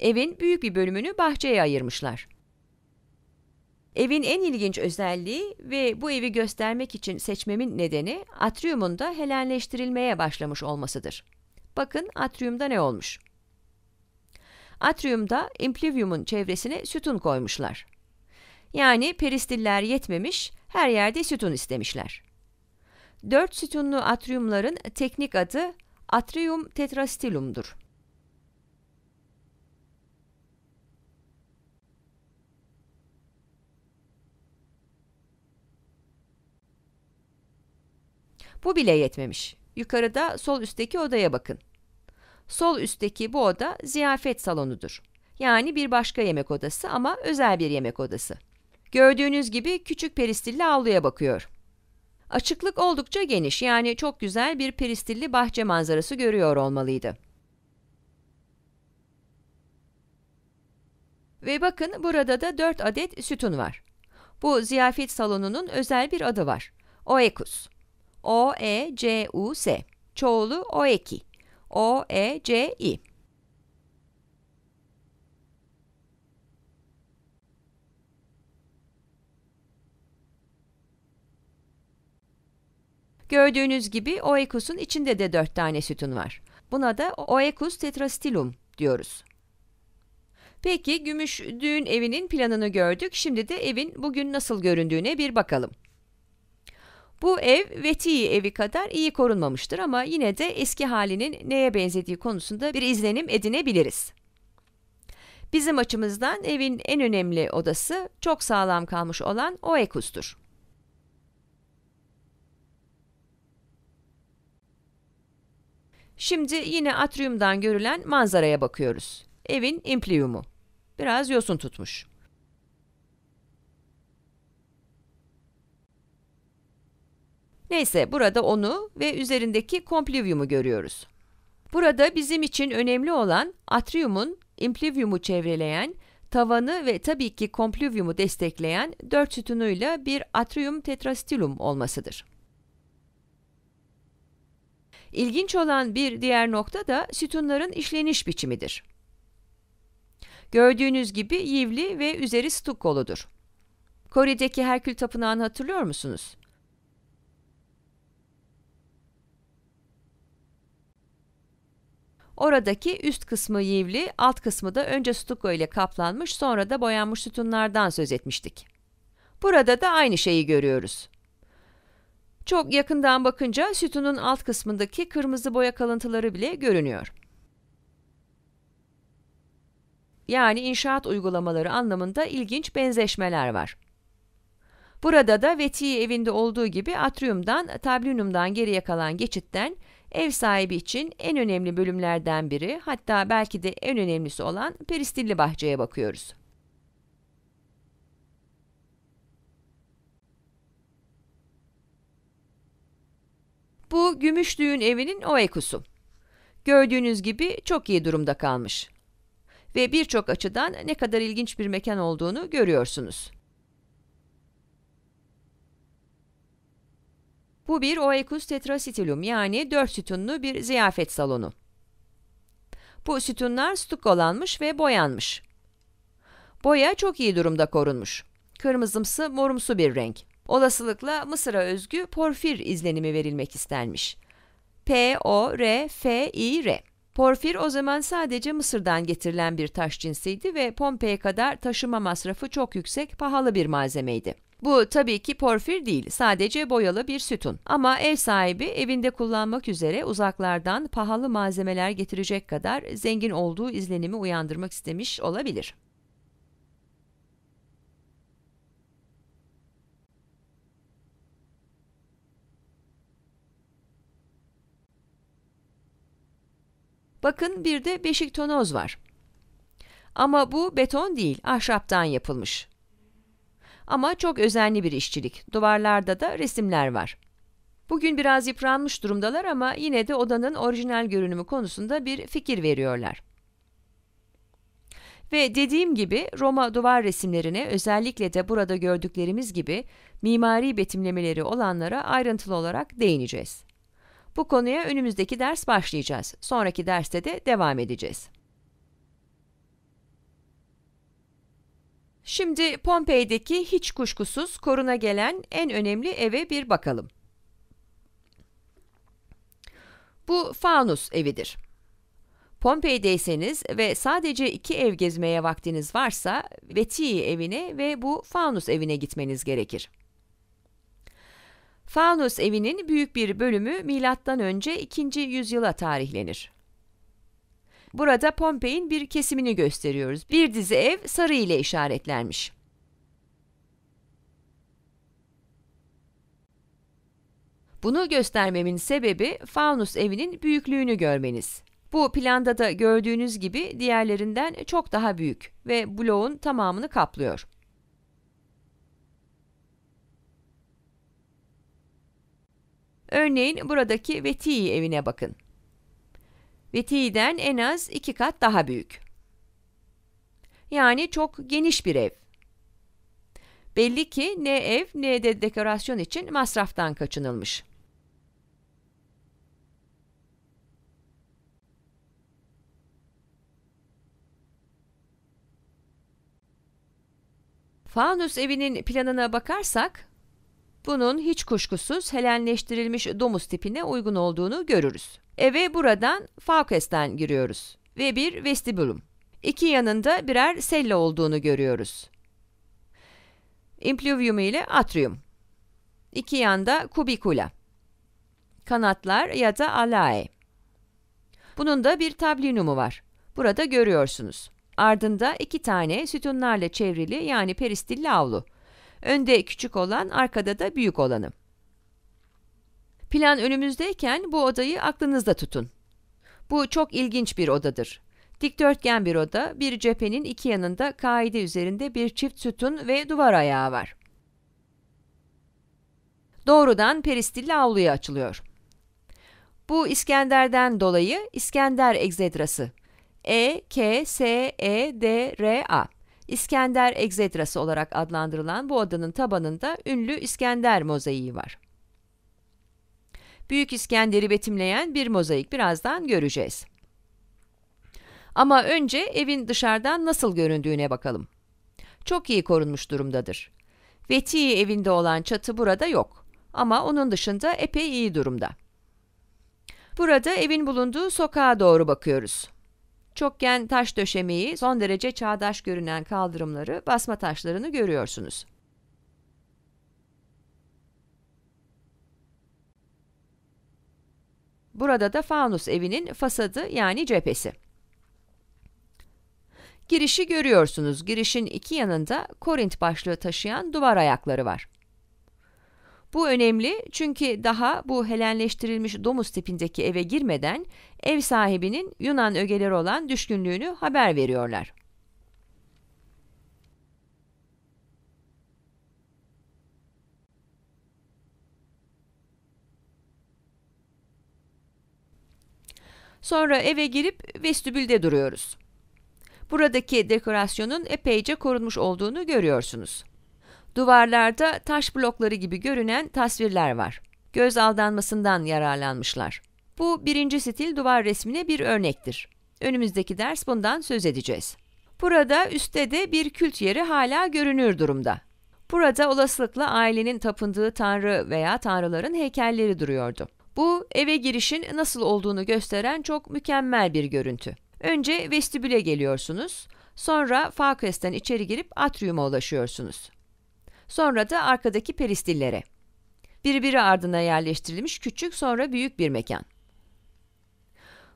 Speaker 1: Evin büyük bir bölümünü bahçeye ayırmışlar. Evin en ilginç özelliği ve bu evi göstermek için seçmemin nedeni atriumun da helenleştirilmeye başlamış olmasıdır. Bakın atriumda ne olmuş? Atriumda impliviumun çevresine sütun koymuşlar. Yani peristiller yetmemiş, her yerde sütun istemişler. Dört sütunlu atriumların teknik adı atrium tetrastilumdur. Bu bile yetmemiş. Yukarıda sol üstteki odaya bakın. Sol üstteki bu oda ziyafet salonudur. Yani bir başka yemek odası ama özel bir yemek odası. Gördüğünüz gibi küçük peristilli avluya bakıyor. Açıklık oldukça geniş yani çok güzel bir peristilli bahçe manzarası görüyor olmalıydı. Ve bakın burada da 4 adet sütun var. Bu ziyafet salonunun özel bir adı var. Oekus. O-E-C-U-S. Çoğulu Oeki. O-E-C-I. Gördüğünüz gibi oekus'un içinde de 4 tane sütun var. Buna da oekus tetrastilum diyoruz. Peki gümüş düğün evinin planını gördük. Şimdi de evin bugün nasıl göründüğüne bir bakalım. Bu ev Veti evi kadar iyi korunmamıştır ama yine de eski halinin neye benzediği konusunda bir izlenim edinebiliriz. Bizim açımızdan evin en önemli odası çok sağlam kalmış olan Oekus'tur. Şimdi yine atriumdan görülen manzaraya bakıyoruz. Evin impliyumu. Biraz yosun tutmuş. Neyse burada onu ve üzerindeki komplivyumu görüyoruz. Burada bizim için önemli olan atriumun implivyumu çevreleyen, tavanı ve tabii ki komplivyumu destekleyen dört sütunuyla bir atrium tetrastilum olmasıdır. İlginç olan bir diğer nokta da sütunların işleniş biçimidir. Gördüğünüz gibi yivli ve üzeri stukkoludur. Kore'deki Herkül Tapınağı'nı hatırlıyor musunuz? Oradaki üst kısmı yivli, alt kısmı da önce stukko ile kaplanmış sonra da boyanmış sütunlardan söz etmiştik. Burada da aynı şeyi görüyoruz. Çok yakından bakınca sütunun alt kısmındaki kırmızı boya kalıntıları bile görünüyor. Yani inşaat uygulamaları anlamında ilginç benzeşmeler var. Burada da Veti evinde olduğu gibi atriumdan, tablinumdan geriye kalan geçitten ev sahibi için en önemli bölümlerden biri hatta belki de en önemlisi olan peristilli bahçeye bakıyoruz. Bu gümüş düğün evinin o ekusu. Gördüğünüz gibi çok iyi durumda kalmış. Ve birçok açıdan ne kadar ilginç bir mekan olduğunu görüyorsunuz. Bu bir Oekus tetrasitilum yani dört sütunlu bir ziyafet salonu. Bu sütunlar stukolanmış ve boyanmış. Boya çok iyi durumda korunmuş. Kırmızımsı morumsu bir renk. Olasılıkla Mısır'a özgü porfir izlenimi verilmek istenmiş. P-O-R-F-I-R. Porfir o zaman sadece Mısır'dan getirilen bir taş cinsiydi ve Pompei'ye kadar taşıma masrafı çok yüksek, pahalı bir malzemeydi. Bu tabii ki porfir değil, sadece boyalı bir sütun. Ama ev sahibi evinde kullanmak üzere uzaklardan pahalı malzemeler getirecek kadar zengin olduğu izlenimi uyandırmak istemiş olabilir. Bakın bir de beşik tonoz var. Ama bu beton değil, ahşaptan yapılmış. Ama çok özenli bir işçilik. Duvarlarda da resimler var. Bugün biraz yıpranmış durumdalar ama yine de odanın orijinal görünümü konusunda bir fikir veriyorlar. Ve dediğim gibi Roma duvar resimlerine özellikle de burada gördüklerimiz gibi mimari betimlemeleri olanlara ayrıntılı olarak değineceğiz. Bu konuya önümüzdeki ders başlayacağız. Sonraki derste de devam edeceğiz. Şimdi Pompei'deki hiç kuşkusuz koruna gelen en önemli eve bir bakalım. Bu Faunus evidir. Pompei'deyseniz ve sadece iki ev gezmeye vaktiniz varsa Vetii evine ve bu Faunus evine gitmeniz gerekir. Faunus evinin büyük bir bölümü M.Ö. 2. yüzyıla tarihlenir. Burada Pompei'in bir kesimini gösteriyoruz. Bir dizi ev sarı ile işaretlenmiş. Bunu göstermemin sebebi Faunus evinin büyüklüğünü görmeniz. Bu planda da gördüğünüz gibi diğerlerinden çok daha büyük ve bloğun tamamını kaplıyor. Örneğin buradaki Vetiyi evine bakın. Vetiyi'den en az iki kat daha büyük. Yani çok geniş bir ev. Belli ki ne ev ne de dekorasyon için masraftan kaçınılmış. Faunus evinin planına bakarsak bunun hiç kuşkusuz helenleştirilmiş domuz tipine uygun olduğunu görürüz. Eve buradan Faukes'ten giriyoruz ve bir vestibülüm. İki yanında birer selle olduğunu görüyoruz. Impluvium ile atrium. İki yanda kubikula. Kanatlar ya da alae. Bunun da bir tablinumu var. Burada görüyorsunuz. Ardında iki tane sütunlarla çevrili yani peristilli avlu. Önde küçük olan, arkada da büyük olanı. Plan önümüzdeyken bu odayı aklınızda tutun. Bu çok ilginç bir odadır. Dikdörtgen bir oda, bir cephenin iki yanında kaide üzerinde bir çift sütun ve duvar ayağı var. Doğrudan peristilli avluya açılıyor. Bu İskender'den dolayı İskender egzedrası. E, K, S, E, D, R, A. İskender Egzedrası olarak adlandırılan bu adanın tabanında ünlü İskender mozaiği var. Büyük İskender'i betimleyen bir mozaik birazdan göreceğiz. Ama önce evin dışarıdan nasıl göründüğüne bakalım. Çok iyi korunmuş durumdadır. Veti evinde olan çatı burada yok ama onun dışında epey iyi durumda. Burada evin bulunduğu sokağa doğru bakıyoruz. Çokgen taş döşemeyi, son derece çağdaş görünen kaldırımları, basma taşlarını görüyorsunuz. Burada da Faunus evinin fasadı yani cephesi. Girişi görüyorsunuz. Girişin iki yanında Korint başlığı taşıyan duvar ayakları var. Bu önemli çünkü daha bu Helenleştirilmiş domuz tipindeki eve girmeden ev sahibinin Yunan ögeleri olan düşkünlüğünü haber veriyorlar. Sonra eve girip vestibülde duruyoruz. Buradaki dekorasyonun epeyce korunmuş olduğunu görüyorsunuz. Duvarlarda taş blokları gibi görünen tasvirler var. Göz aldanmasından yararlanmışlar. Bu birinci stil duvar resmine bir örnektir. Önümüzdeki ders bundan söz edeceğiz. Burada üstte de bir kült yeri hala görünür durumda. Burada olasılıkla ailenin tapındığı tanrı veya tanrıların heykelleri duruyordu. Bu eve girişin nasıl olduğunu gösteren çok mükemmel bir görüntü. Önce vestibüle geliyorsunuz, sonra Falkres'ten içeri girip atriuma ulaşıyorsunuz. Sonra da arkadaki peristillere. Birbiri ardına yerleştirilmiş küçük sonra büyük bir mekan.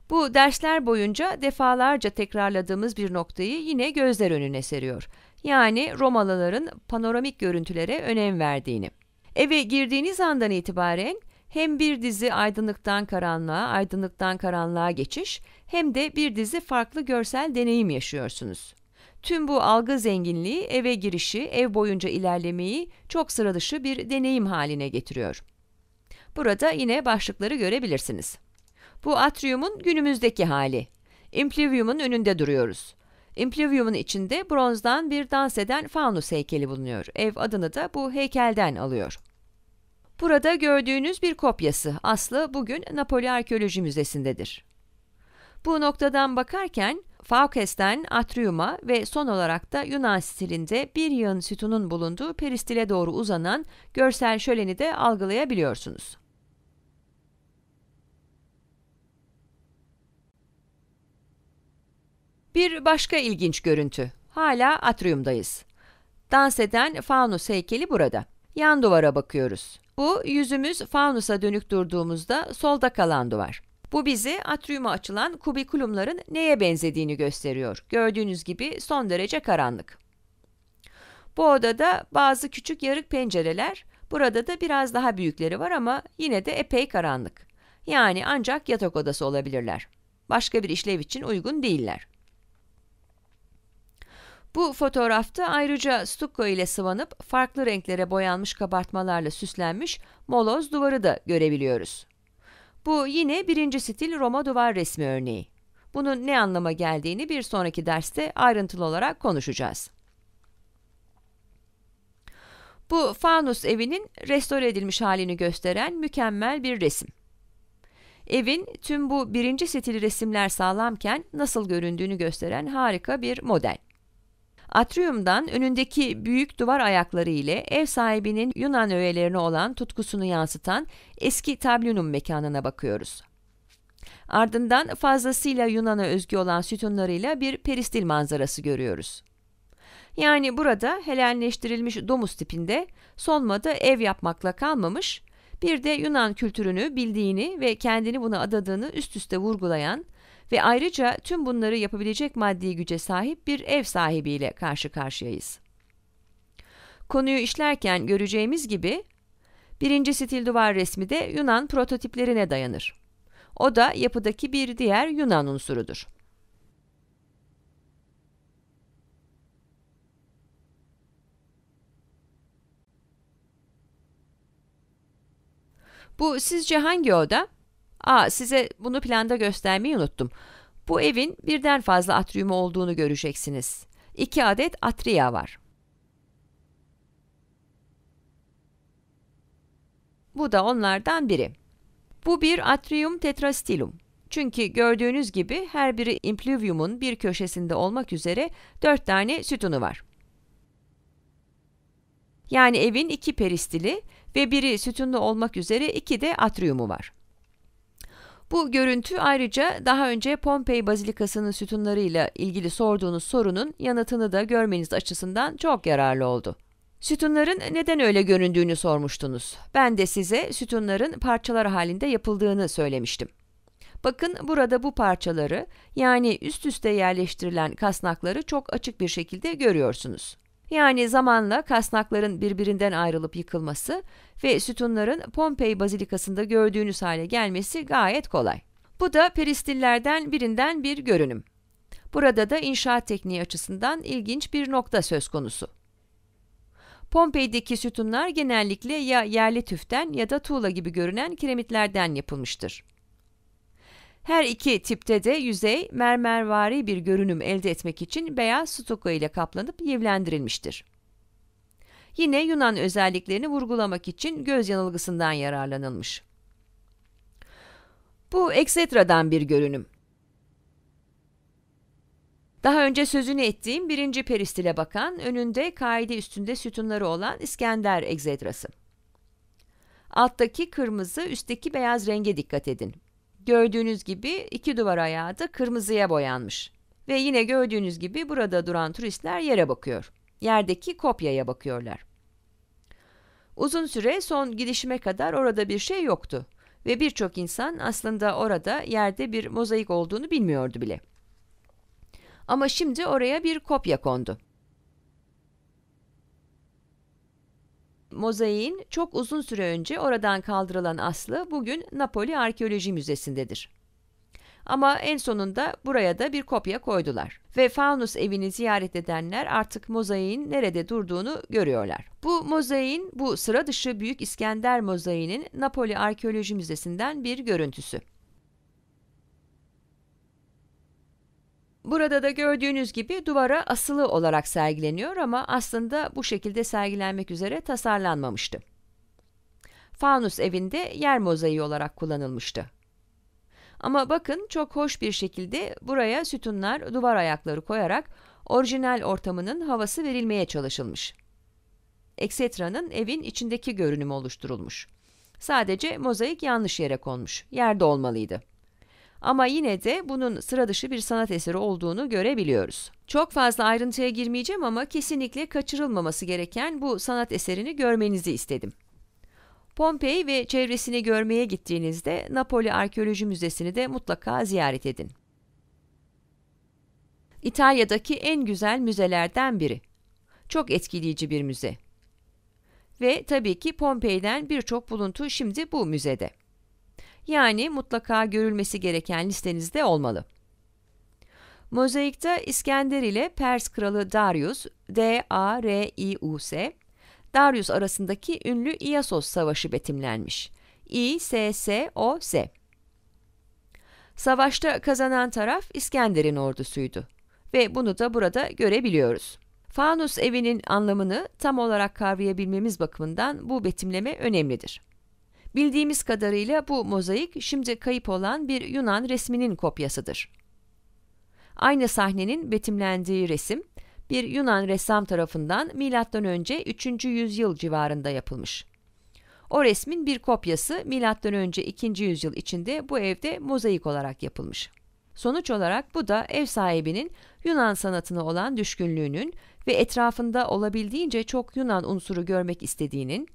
Speaker 1: Bu dersler boyunca defalarca tekrarladığımız bir noktayı yine gözler önüne seriyor. Yani Romalıların panoramik görüntülere önem verdiğini. Eve girdiğiniz andan itibaren hem bir dizi aydınlıktan karanlığa, aydınlıktan karanlığa geçiş hem de bir dizi farklı görsel deneyim yaşıyorsunuz. Tüm bu algı zenginliği eve girişi, ev boyunca ilerlemeyi çok sıra dışı bir deneyim haline getiriyor. Burada yine başlıkları görebilirsiniz. Bu atriumun günümüzdeki hali. Impluvium'un önünde duruyoruz. Impluvium'un içinde bronzdan bir dans eden Faunus heykeli bulunuyor. Ev adını da bu heykelden alıyor. Burada gördüğünüz bir kopyası aslı bugün Napoli Arkeoloji Müzesi'ndedir. Bu noktadan bakarken Faukes'ten atriuma ve son olarak da Yunan stilinde bir yığın sütunun bulunduğu peristile doğru uzanan görsel şöleni de algılayabiliyorsunuz. Bir başka ilginç görüntü. Hala atriumdayız. Dans eden Faunus heykeli burada. Yan duvara bakıyoruz. Bu yüzümüz Faunus'a dönük durduğumuzda solda kalan duvar. Bu bize atriuma açılan kubikulumların neye benzediğini gösteriyor. Gördüğünüz gibi son derece karanlık. Bu odada bazı küçük yarık pencereler, burada da biraz daha büyükleri var ama yine de epey karanlık. Yani ancak yatak odası olabilirler. Başka bir işlev için uygun değiller. Bu fotoğrafta ayrıca stucco ile sıvanıp farklı renklere boyanmış kabartmalarla süslenmiş moloz duvarı da görebiliyoruz. Bu yine birinci stil Roma duvar resmi örneği. Bunun ne anlama geldiğini bir sonraki derste ayrıntılı olarak konuşacağız. Bu Fanus evinin restore edilmiş halini gösteren mükemmel bir resim. Evin tüm bu birinci stil resimler sağlamken nasıl göründüğünü gösteren harika bir model. Atrium'dan önündeki büyük duvar ayakları ile ev sahibinin Yunan öğelerine olan tutkusunu yansıtan eski tablinum mekanına bakıyoruz. Ardından fazlasıyla Yunan'a özgü olan sütunlarıyla bir peristil manzarası görüyoruz. Yani burada helenleştirilmiş domuz tipinde Solma'da ev yapmakla kalmamış, bir de Yunan kültürünü bildiğini ve kendini buna adadığını üst üste vurgulayan ve ayrıca tüm bunları yapabilecek maddi güce sahip bir ev sahibiyle karşı karşıyayız. Konuyu işlerken göreceğimiz gibi birinci stil duvar resmi de Yunan prototiplerine dayanır. O da yapıdaki bir diğer Yunan unsurudur. Bu sizce hangi oda? Aa size bunu planda göstermeyi unuttum. Bu evin birden fazla atriyumu olduğunu göreceksiniz. İki adet atriya var. Bu da onlardan biri. Bu bir atrium tetrastilum. Çünkü gördüğünüz gibi her biri impluviumun bir köşesinde olmak üzere dört tane sütunu var. Yani evin iki peristili ve biri sütunlu olmak üzere iki de atriumu var. Bu görüntü ayrıca daha önce Pompei Bazilikası'nın sütunlarıyla ilgili sorduğunuz sorunun yanıtını da görmeniz açısından çok yararlı oldu. Sütunların neden öyle göründüğünü sormuştunuz. Ben de size sütunların parçalar halinde yapıldığını söylemiştim. Bakın burada bu parçaları yani üst üste yerleştirilen kasnakları çok açık bir şekilde görüyorsunuz. Yani zamanla kasnakların birbirinden ayrılıp yıkılması ve sütunların Pompei Bazilikası'nda gördüğünüz hale gelmesi gayet kolay. Bu da peristillerden birinden bir görünüm. Burada da inşaat tekniği açısından ilginç bir nokta söz konusu. Pompei'deki sütunlar genellikle ya yerli tüften ya da tuğla gibi görünen kiremitlerden yapılmıştır. Her iki tipte de yüzey mermervari bir görünüm elde etmek için beyaz stuko ile kaplanıp yivlendirilmiştir. Yine Yunan özelliklerini vurgulamak için göz yanılgısından yararlanılmış. Bu eksetradan bir görünüm. Daha önce sözünü ettiğim birinci peristile bakan, önünde kaide üstünde sütunları olan İskender egzedrası. Alttaki kırmızı, üstteki beyaz renge dikkat edin. Gördüğünüz gibi iki duvar ayağı da kırmızıya boyanmış. Ve yine gördüğünüz gibi burada duran turistler yere bakıyor. Yerdeki kopyaya bakıyorlar. Uzun süre son gidişime kadar orada bir şey yoktu ve birçok insan aslında orada yerde bir mozaik olduğunu bilmiyordu bile. Ama şimdi oraya bir kopya kondu. Mozaiğin çok uzun süre önce oradan kaldırılan aslı bugün Napoli Arkeoloji Müzesi'ndedir. Ama en sonunda buraya da bir kopya koydular ve Faunus evini ziyaret edenler artık mozaiğin nerede durduğunu görüyorlar. Bu mozaiğin bu sıra dışı Büyük İskender mozaiğinin Napoli Arkeoloji Müzesi'nden bir görüntüsü. Burada da gördüğünüz gibi duvara asılı olarak sergileniyor ama aslında bu şekilde sergilenmek üzere tasarlanmamıştı. Fanus evinde yer mozaiği olarak kullanılmıştı. Ama bakın çok hoş bir şekilde buraya sütunlar, duvar ayakları koyarak orijinal ortamının havası verilmeye çalışılmış. Eksetra'nın evin içindeki görünümü oluşturulmuş. Sadece mozaik yanlış yere konmuş, yerde olmalıydı. Ama yine de bunun sıra dışı bir sanat eseri olduğunu görebiliyoruz. Çok fazla ayrıntıya girmeyeceğim ama kesinlikle kaçırılmaması gereken bu sanat eserini görmenizi istedim. Pompei ve çevresini görmeye gittiğinizde Napoli Arkeoloji Müzesi'ni de mutlaka ziyaret edin. İtalya'daki en güzel müzelerden biri. Çok etkileyici bir müze. Ve tabii ki Pompei'den birçok buluntu şimdi bu müzede. Yani mutlaka görülmesi gereken listenizde olmalı. Mozaikte İskender ile Pers kralı Darius, D-A-R-I-U-S, Darius arasındaki ünlü İasos Savaşı betimlenmiş. İ-S-S-O-S. Savaşta kazanan taraf İskender'in ordusuydu ve bunu da burada görebiliyoruz. Fanus evinin anlamını tam olarak kavrayabilmemiz bakımından bu betimleme önemlidir. Bildiğimiz kadarıyla bu mozaik şimdi kayıp olan bir Yunan resminin kopyasıdır. Aynı sahnenin betimlendiği resim bir Yunan ressam tarafından M.Ö. 3. yüzyıl civarında yapılmış. O resmin bir kopyası M.Ö. 2. yüzyıl içinde bu evde mozaik olarak yapılmış. Sonuç olarak bu da ev sahibinin Yunan sanatına olan düşkünlüğünün ve etrafında olabildiğince çok Yunan unsuru görmek istediğinin,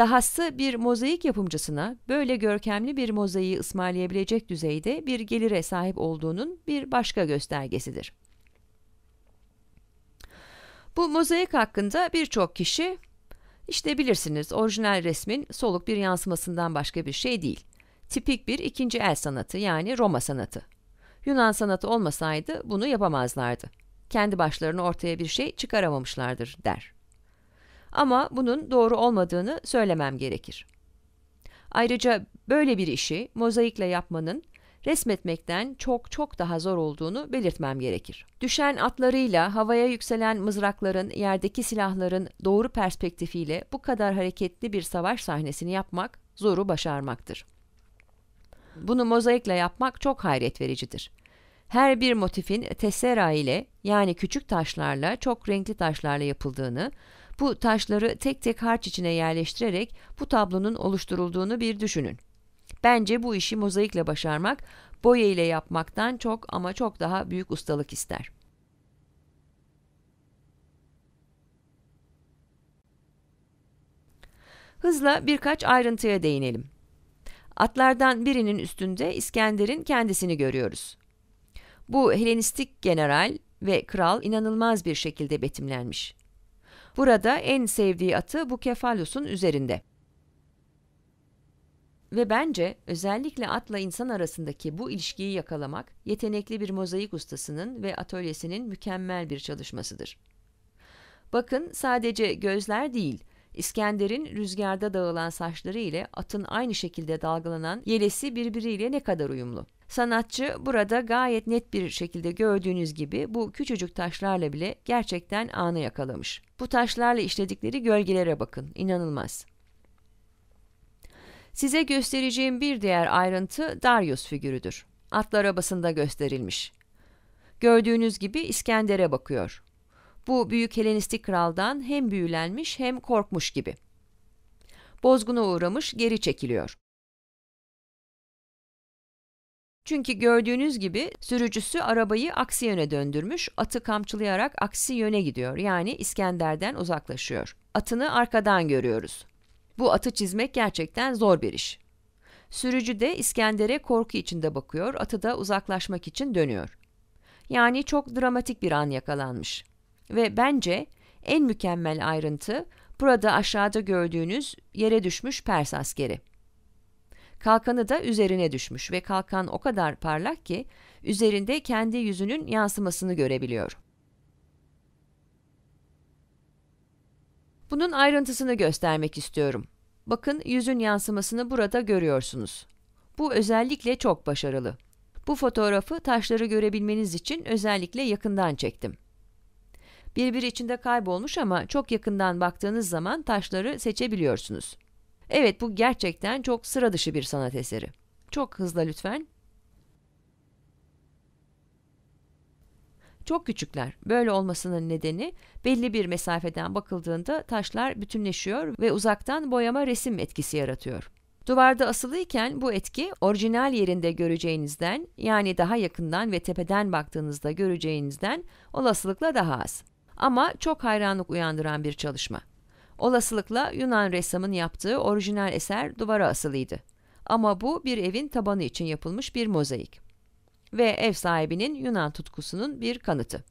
Speaker 1: Dahası bir mozaik yapımcısına böyle görkemli bir mozaiği ısmarlayabilecek düzeyde bir gelire sahip olduğunun bir başka göstergesidir. Bu mozaik hakkında birçok kişi işte bilirsiniz orijinal resmin soluk bir yansımasından başka bir şey değil. Tipik bir ikinci el sanatı yani Roma sanatı. Yunan sanatı olmasaydı bunu yapamazlardı. Kendi başlarına ortaya bir şey çıkaramamışlardır der. Ama bunun doğru olmadığını söylemem gerekir. Ayrıca böyle bir işi mozaikle yapmanın resmetmekten çok çok daha zor olduğunu belirtmem gerekir. Düşen atlarıyla havaya yükselen mızrakların, yerdeki silahların doğru perspektifiyle bu kadar hareketli bir savaş sahnesini yapmak zoru başarmaktır. Bunu mozaikle yapmak çok hayret vericidir. Her bir motifin tessera ile yani küçük taşlarla çok renkli taşlarla yapıldığını bu taşları tek tek harç içine yerleştirerek bu tablonun oluşturulduğunu bir düşünün. Bence bu işi mozaikle başarmak, boya ile yapmaktan çok ama çok daha büyük ustalık ister.'' Hızla birkaç ayrıntıya değinelim. Atlardan birinin üstünde İskender'in kendisini görüyoruz. Bu Helenistik general ve kral inanılmaz bir şekilde betimlenmiş. Burada en sevdiği atı bu Bucephalus'un üzerinde. Ve bence özellikle atla insan arasındaki bu ilişkiyi yakalamak yetenekli bir mozaik ustasının ve atölyesinin mükemmel bir çalışmasıdır. Bakın sadece gözler değil, İskender'in rüzgarda dağılan saçları ile atın aynı şekilde dalgalanan yelesi birbiriyle ne kadar uyumlu. Sanatçı burada gayet net bir şekilde gördüğünüz gibi bu küçücük taşlarla bile gerçekten anı yakalamış. Bu taşlarla işledikleri gölgelere bakın, inanılmaz. Size göstereceğim bir diğer ayrıntı Darius figürüdür. Atlı arabasında gösterilmiş. Gördüğünüz gibi İskender'e bakıyor. Bu büyük Helenistik kraldan hem büyülenmiş hem korkmuş gibi. Bozguna uğramış geri çekiliyor. Çünkü gördüğünüz gibi sürücüsü arabayı aksi yöne döndürmüş, atı kamçılayarak aksi yöne gidiyor. Yani İskender'den uzaklaşıyor. Atını arkadan görüyoruz. Bu atı çizmek gerçekten zor bir iş. Sürücü de İskender'e korku içinde bakıyor, atı da uzaklaşmak için dönüyor. Yani çok dramatik bir an yakalanmış. Ve bence en mükemmel ayrıntı burada aşağıda gördüğünüz yere düşmüş Pers askeri. Kalkanı da üzerine düşmüş ve kalkan o kadar parlak ki üzerinde kendi yüzünün yansımasını görebiliyor. Bunun ayrıntısını göstermek istiyorum. Bakın yüzün yansımasını burada görüyorsunuz. Bu özellikle çok başarılı. Bu fotoğrafı taşları görebilmeniz için özellikle yakından çektim. Birbiri içinde kaybolmuş ama çok yakından baktığınız zaman taşları seçebiliyorsunuz. Evet bu gerçekten çok sıra dışı bir sanat eseri. Çok hızlı lütfen. Çok küçükler. Böyle olmasının nedeni belli bir mesafeden bakıldığında taşlar bütünleşiyor ve uzaktan boyama resim etkisi yaratıyor. Duvarda asılıyken bu etki orijinal yerinde göreceğinizden yani daha yakından ve tepeden baktığınızda göreceğinizden olasılıkla daha az. Ama çok hayranlık uyandıran bir çalışma. Olasılıkla Yunan ressamın yaptığı orijinal eser duvara asılıydı. Ama bu bir evin tabanı için yapılmış bir mozaik. Ve ev sahibinin Yunan tutkusunun bir kanıtı.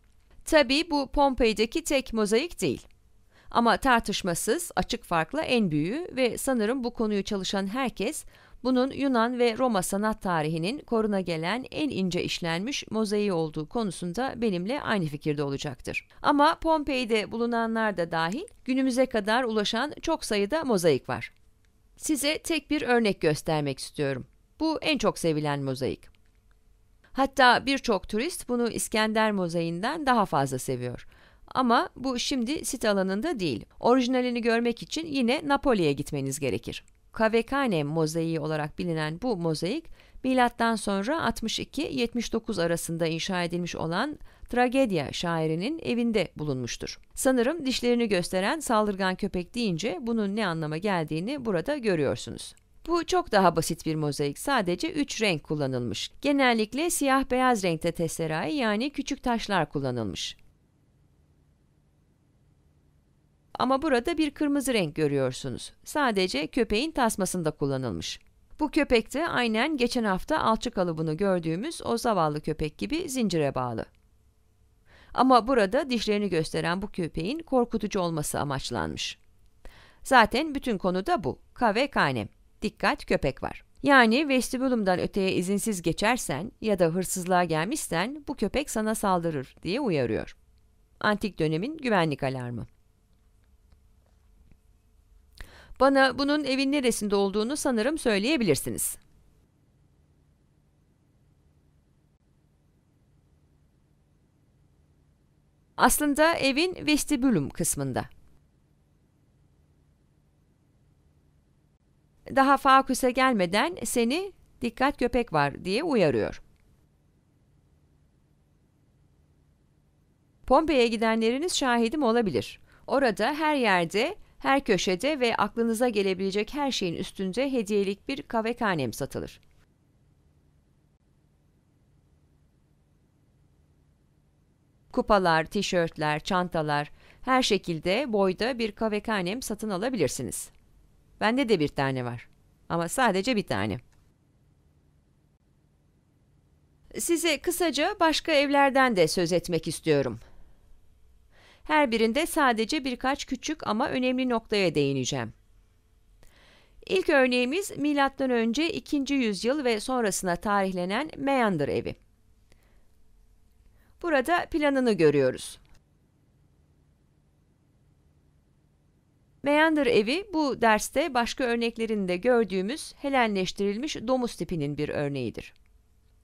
Speaker 1: Tabi bu Pompei'deki tek mozaik değil. Ama tartışmasız, açık farkla en büyüğü ve sanırım bu konuyu çalışan herkes bunun Yunan ve Roma sanat tarihinin koruna gelen en ince işlenmiş mozaiği olduğu konusunda benimle aynı fikirde olacaktır. Ama Pompei'de bulunanlar da dahil günümüze kadar ulaşan çok sayıda mozaik var. Size tek bir örnek göstermek istiyorum. Bu en çok sevilen mozaik. Hatta birçok turist bunu İskender mozaiğinden daha fazla seviyor. Ama bu şimdi sit alanında değil. Orijinalini görmek için yine Napoli'ye gitmeniz gerekir. Kavekane mozaiği olarak bilinen bu mozaik, milattan sonra 62-79 arasında inşa edilmiş olan Tragedya şairinin evinde bulunmuştur. Sanırım dişlerini gösteren saldırgan köpek deyince bunun ne anlama geldiğini burada görüyorsunuz. Bu çok daha basit bir mozaik. Sadece 3 renk kullanılmış. Genellikle siyah beyaz renkte teserai yani küçük taşlar kullanılmış. Ama burada bir kırmızı renk görüyorsunuz. Sadece köpeğin tasmasında kullanılmış. Bu köpek de aynen geçen hafta alçı kalıbını gördüğümüz o zavallı köpek gibi zincire bağlı. Ama burada dişlerini gösteren bu köpeğin korkutucu olması amaçlanmış. Zaten bütün konu da bu. Ka ve kanem. Dikkat köpek var. Yani vestibülümden öteye izinsiz geçersen ya da hırsızlığa gelmişsen bu köpek sana saldırır diye uyarıyor. Antik dönemin güvenlik alarmı. Bana bunun evin neresinde olduğunu sanırım söyleyebilirsiniz. Aslında evin vestibülüm kısmında. Daha Fakus'a gelmeden seni dikkat köpek var diye uyarıyor. Pompei'ye gidenleriniz şahidim olabilir. Orada her yerde her köşede ve aklınıza gelebilecek her şeyin üstünde hediyelik bir kahvekanem satılır. Kupalar, tişörtler, çantalar, her şekilde boyda bir kahvekanem satın alabilirsiniz. Bende de bir tane var ama sadece bir tane. Size kısaca başka evlerden de söz etmek istiyorum. Her birinde sadece birkaç küçük ama önemli noktaya değineceğim. İlk örneğimiz M.Ö. 2. yüzyıl ve sonrasına tarihlenen Meander evi. Burada planını görüyoruz. Meander evi bu derste başka örneklerinde gördüğümüz helenleştirilmiş domuz tipinin bir örneğidir.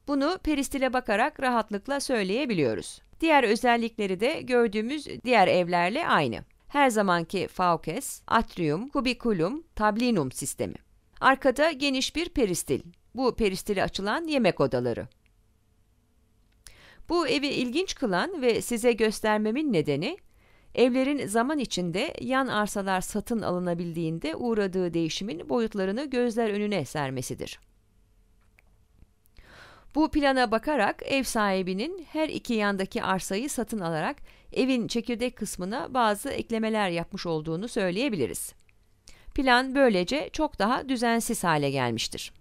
Speaker 1: Bunu peristile bakarak rahatlıkla söyleyebiliyoruz. Diğer özellikleri de gördüğümüz diğer evlerle aynı. Her zamanki faukes, atrium, kubikulum, tablinum sistemi. Arkada geniş bir peristil. Bu peristili açılan yemek odaları. Bu evi ilginç kılan ve size göstermemin nedeni evlerin zaman içinde yan arsalar satın alınabildiğinde uğradığı değişimin boyutlarını gözler önüne sermesidir. Bu plana bakarak ev sahibinin her iki yandaki arsayı satın alarak evin çekirdek kısmına bazı eklemeler yapmış olduğunu söyleyebiliriz. Plan böylece çok daha düzensiz hale gelmiştir.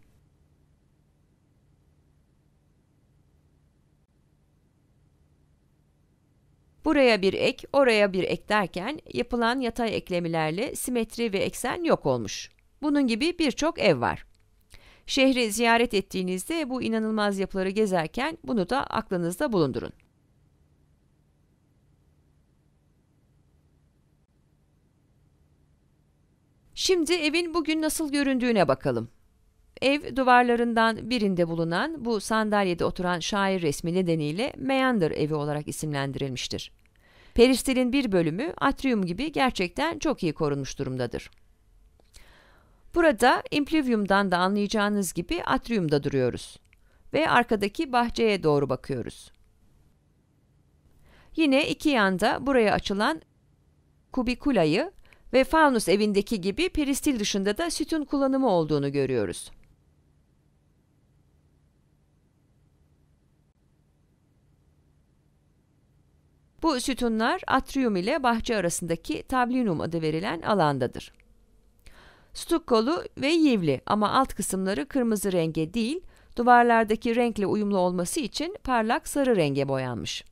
Speaker 1: Buraya bir ek, oraya bir ek derken yapılan yatay eklemelerle simetri ve eksen yok olmuş. Bunun gibi birçok ev var. Şehri ziyaret ettiğinizde bu inanılmaz yapıları gezerken bunu da aklınızda bulundurun. Şimdi evin bugün nasıl göründüğüne bakalım. Ev duvarlarından birinde bulunan bu sandalyede oturan şair resmi nedeniyle Meander evi olarak isimlendirilmiştir. Peristilin bir bölümü atrium gibi gerçekten çok iyi korunmuş durumdadır. Burada impluvium'dan da anlayacağınız gibi atriumda duruyoruz ve arkadaki bahçeye doğru bakıyoruz. Yine iki yanda buraya açılan kubikulayı ve faunus evindeki gibi peristil dışında da sütun kullanımı olduğunu görüyoruz. Bu sütunlar atrium ile bahçe arasındaki tablinum adı verilen alandadır. Stukkolu ve yivli ama alt kısımları kırmızı renge değil, duvarlardaki renkle uyumlu olması için parlak sarı renge boyanmış.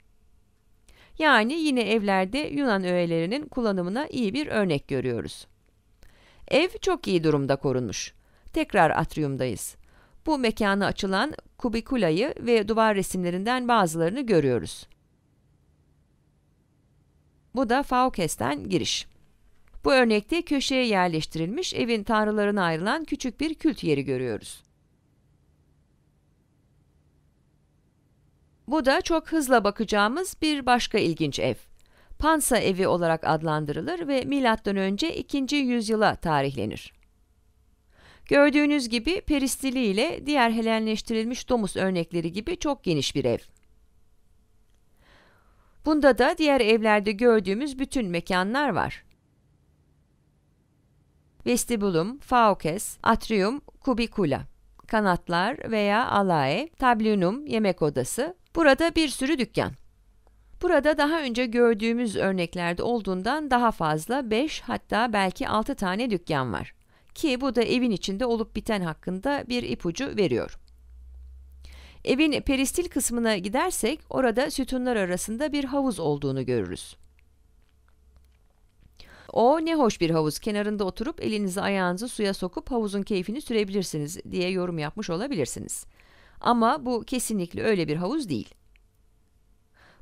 Speaker 1: Yani yine evlerde Yunan öğelerinin kullanımına iyi bir örnek görüyoruz. Ev çok iyi durumda korunmuş. Tekrar atriumdayız. Bu mekana açılan kubikulayı ve duvar resimlerinden bazılarını görüyoruz. Bu da Faukes'ten giriş. Bu örnekte köşeye yerleştirilmiş evin tanrılarına ayrılan küçük bir kült yeri görüyoruz. Bu da çok hızla bakacağımız bir başka ilginç ev. Pansa evi olarak adlandırılır ve M.Ö. 2. yüzyıla tarihlenir. Gördüğünüz gibi peristili ile diğer helenleştirilmiş domus örnekleri gibi çok geniş bir ev. Bunda da diğer evlerde gördüğümüz bütün mekanlar var vestibulum, faukes, atrium, cubicula, kanatlar veya alae, tablinum, yemek odası, burada bir sürü dükkan. Burada daha önce gördüğümüz örneklerde olduğundan daha fazla 5 hatta belki 6 tane dükkan var. Ki bu da evin içinde olup biten hakkında bir ipucu veriyor. Evin peristil kısmına gidersek orada sütunlar arasında bir havuz olduğunu görürüz. O ne hoş bir havuz kenarında oturup elinizi ayağınızı suya sokup havuzun keyfini sürebilirsiniz diye yorum yapmış olabilirsiniz. Ama bu kesinlikle öyle bir havuz değil.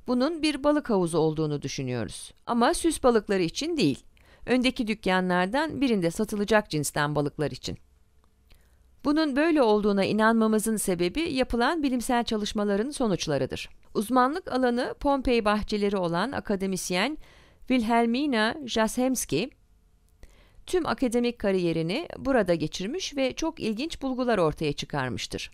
Speaker 1: Bunun bir balık havuzu olduğunu düşünüyoruz. Ama süs balıkları için değil. Öndeki dükkanlardan birinde satılacak cinsten balıklar için. Bunun böyle olduğuna inanmamızın sebebi yapılan bilimsel çalışmaların sonuçlarıdır. Uzmanlık alanı Pompei bahçeleri olan akademisyen Wilhelmina Jasemski tüm akademik kariyerini burada geçirmiş ve çok ilginç bulgular ortaya çıkarmıştır.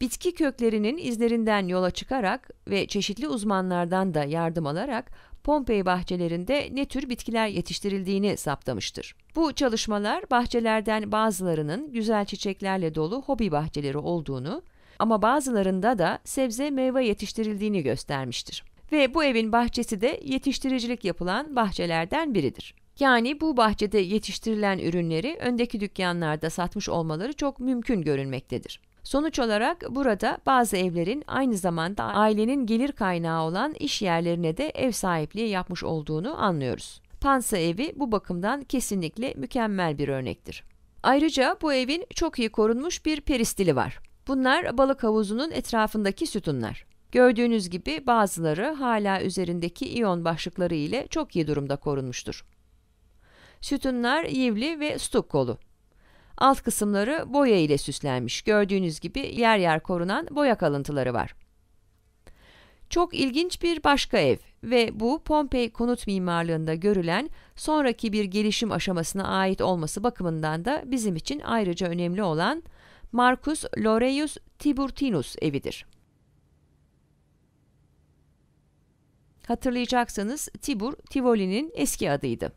Speaker 1: Bitki köklerinin izlerinden yola çıkarak ve çeşitli uzmanlardan da yardım alarak Pompei bahçelerinde ne tür bitkiler yetiştirildiğini saptamıştır. Bu çalışmalar bahçelerden bazılarının güzel çiçeklerle dolu hobi bahçeleri olduğunu ama bazılarında da sebze meyve yetiştirildiğini göstermiştir ve bu evin bahçesi de yetiştiricilik yapılan bahçelerden biridir. Yani bu bahçede yetiştirilen ürünleri öndeki dükkanlarda satmış olmaları çok mümkün görünmektedir. Sonuç olarak burada bazı evlerin aynı zamanda ailenin gelir kaynağı olan iş yerlerine de ev sahipliği yapmış olduğunu anlıyoruz. Pansa evi bu bakımdan kesinlikle mükemmel bir örnektir. Ayrıca bu evin çok iyi korunmuş bir peristili var. Bunlar balık havuzunun etrafındaki sütunlar. Gördüğünüz gibi bazıları hala üzerindeki iyon başlıkları ile çok iyi durumda korunmuştur. Sütunlar yivli ve stukkolu. Alt kısımları boya ile süslenmiş. Gördüğünüz gibi yer yer korunan boya kalıntıları var. Çok ilginç bir başka ev ve bu Pompei konut mimarlığında görülen sonraki bir gelişim aşamasına ait olması bakımından da bizim için ayrıca önemli olan Marcus Loreus Tiburtinus evidir. Hatırlayacaksınız Tibur, Tivoli'nin eski adıydı.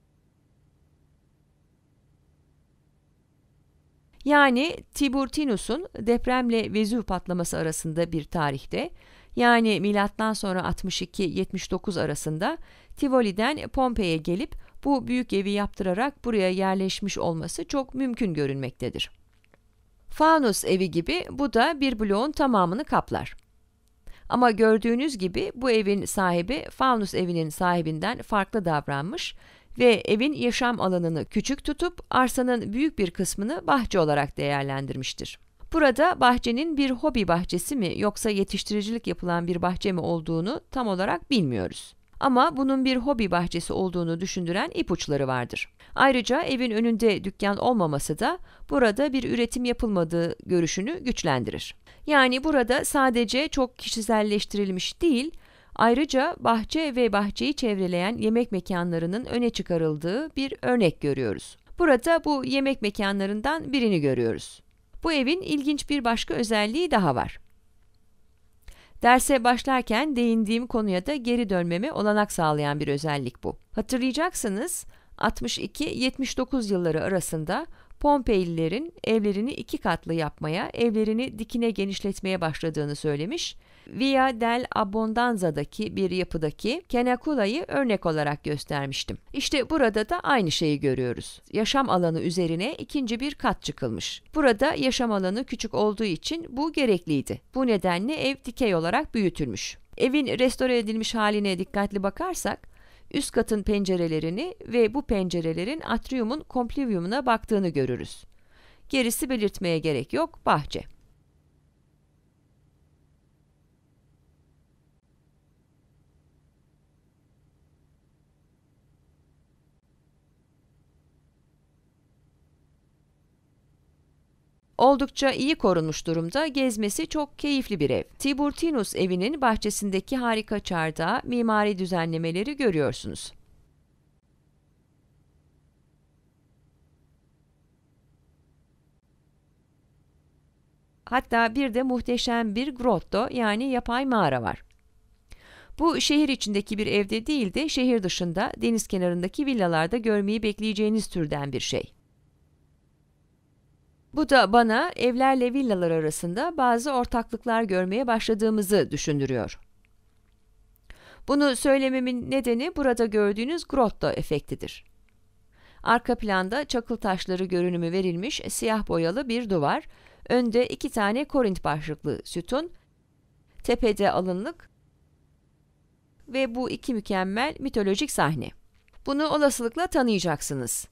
Speaker 1: Yani Tiburtinus'un depremle Vezüv patlaması arasında bir tarihte yani milattan sonra 62-79 arasında Tivoli'den Pompei'ye gelip bu büyük evi yaptırarak buraya yerleşmiş olması çok mümkün görünmektedir. Faunus evi gibi bu da bir bloğun tamamını kaplar. Ama gördüğünüz gibi bu evin sahibi Faunus evinin sahibinden farklı davranmış ve evin yaşam alanını küçük tutup arsanın büyük bir kısmını bahçe olarak değerlendirmiştir. Burada bahçenin bir hobi bahçesi mi yoksa yetiştiricilik yapılan bir bahçe mi olduğunu tam olarak bilmiyoruz. Ama bunun bir hobi bahçesi olduğunu düşündüren ipuçları vardır. Ayrıca evin önünde dükkan olmaması da burada bir üretim yapılmadığı görüşünü güçlendirir. Yani burada sadece çok kişiselleştirilmiş değil, ayrıca bahçe ve bahçeyi çevreleyen yemek mekanlarının öne çıkarıldığı bir örnek görüyoruz. Burada bu yemek mekanlarından birini görüyoruz. Bu evin ilginç bir başka özelliği daha var. Derse başlarken değindiğim konuya da geri dönmemi olanak sağlayan bir özellik bu. Hatırlayacaksınız 62-79 yılları arasında Pompeylilerin evlerini iki katlı yapmaya, evlerini dikine genişletmeye başladığını söylemiş Via del Abbondanza'daki bir yapıdaki Kenakula'yı örnek olarak göstermiştim. İşte burada da aynı şeyi görüyoruz. Yaşam alanı üzerine ikinci bir kat çıkılmış. Burada yaşam alanı küçük olduğu için bu gerekliydi. Bu nedenle ev dikey olarak büyütülmüş. Evin restore edilmiş haline dikkatli bakarsak, üst katın pencerelerini ve bu pencerelerin atriumun komplivyumuna baktığını görürüz. Gerisi belirtmeye gerek yok, bahçe. Oldukça iyi korunmuş durumda, gezmesi çok keyifli bir ev. Tiburtinus evinin bahçesindeki harika çarda mimari düzenlemeleri görüyorsunuz. Hatta bir de muhteşem bir grotto yani yapay mağara var. Bu şehir içindeki bir evde değil de şehir dışında deniz kenarındaki villalarda görmeyi bekleyeceğiniz türden bir şey. Bu da bana evlerle villalar arasında bazı ortaklıklar görmeye başladığımızı düşündürüyor. Bunu söylememin nedeni burada gördüğünüz grotto efektidir. Arka planda çakıl taşları görünümü verilmiş siyah boyalı bir duvar, önde iki tane korint başlıklı sütun, tepede alınlık ve bu iki mükemmel mitolojik sahne. Bunu olasılıkla tanıyacaksınız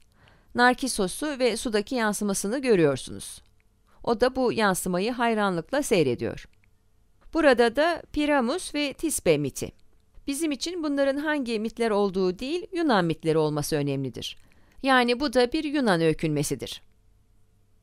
Speaker 1: narkisosu ve sudaki yansımasını görüyorsunuz. O da bu yansımayı hayranlıkla seyrediyor. Burada da Piramus ve Tisbe miti. Bizim için bunların hangi mitler olduğu değil, Yunan mitleri olması önemlidir. Yani bu da bir Yunan öykünmesidir.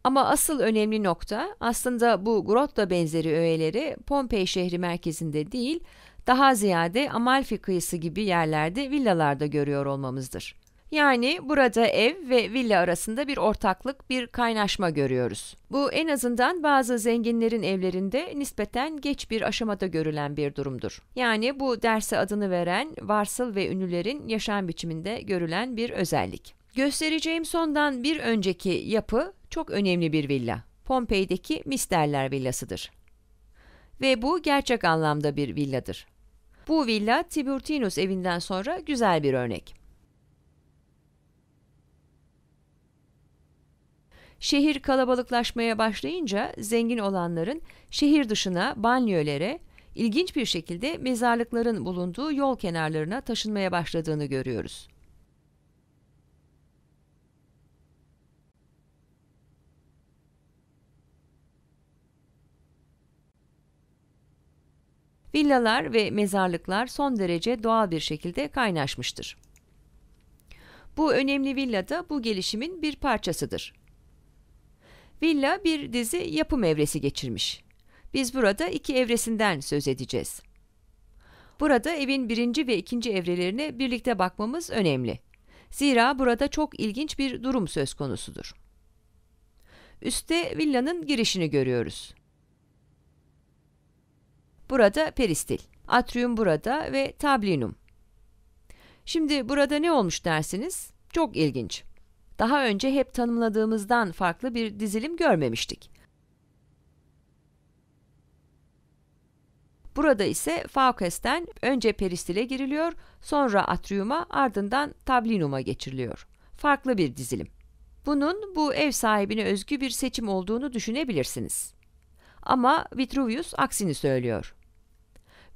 Speaker 1: Ama asıl önemli nokta aslında bu Grotta benzeri öğeleri Pompei şehri merkezinde değil, daha ziyade Amalfi kıyısı gibi yerlerde villalarda görüyor olmamızdır. Yani burada ev ve villa arasında bir ortaklık, bir kaynaşma görüyoruz. Bu en azından bazı zenginlerin evlerinde nispeten geç bir aşamada görülen bir durumdur. Yani bu derse adını veren varsıl ve ünlülerin yaşam biçiminde görülen bir özellik. Göstereceğim sondan bir önceki yapı çok önemli bir villa. Pompei'deki Misterler villasıdır. Ve bu gerçek anlamda bir villadır. Bu villa Tiburtinus evinden sonra güzel bir örnek. Şehir kalabalıklaşmaya başlayınca zengin olanların şehir dışına banliyölere, ilginç bir şekilde mezarlıkların bulunduğu yol kenarlarına taşınmaya başladığını görüyoruz. Villalar ve mezarlıklar son derece doğal bir şekilde kaynaşmıştır. Bu önemli villa da bu gelişimin bir parçasıdır. Villa bir dizi yapım evresi geçirmiş. Biz burada iki evresinden söz edeceğiz. Burada evin birinci ve ikinci evrelerine birlikte bakmamız önemli. Zira burada çok ilginç bir durum söz konusudur. Üste villanın girişini görüyoruz. Burada peristil, atrium burada ve tablinum. Şimdi burada ne olmuş dersiniz? Çok ilginç daha önce hep tanımladığımızdan farklı bir dizilim görmemiştik. Burada ise Faukes'ten önce peristile giriliyor, sonra atriuma ardından tablinuma geçiriliyor. Farklı bir dizilim. Bunun bu ev sahibine özgü bir seçim olduğunu düşünebilirsiniz. Ama Vitruvius aksini söylüyor.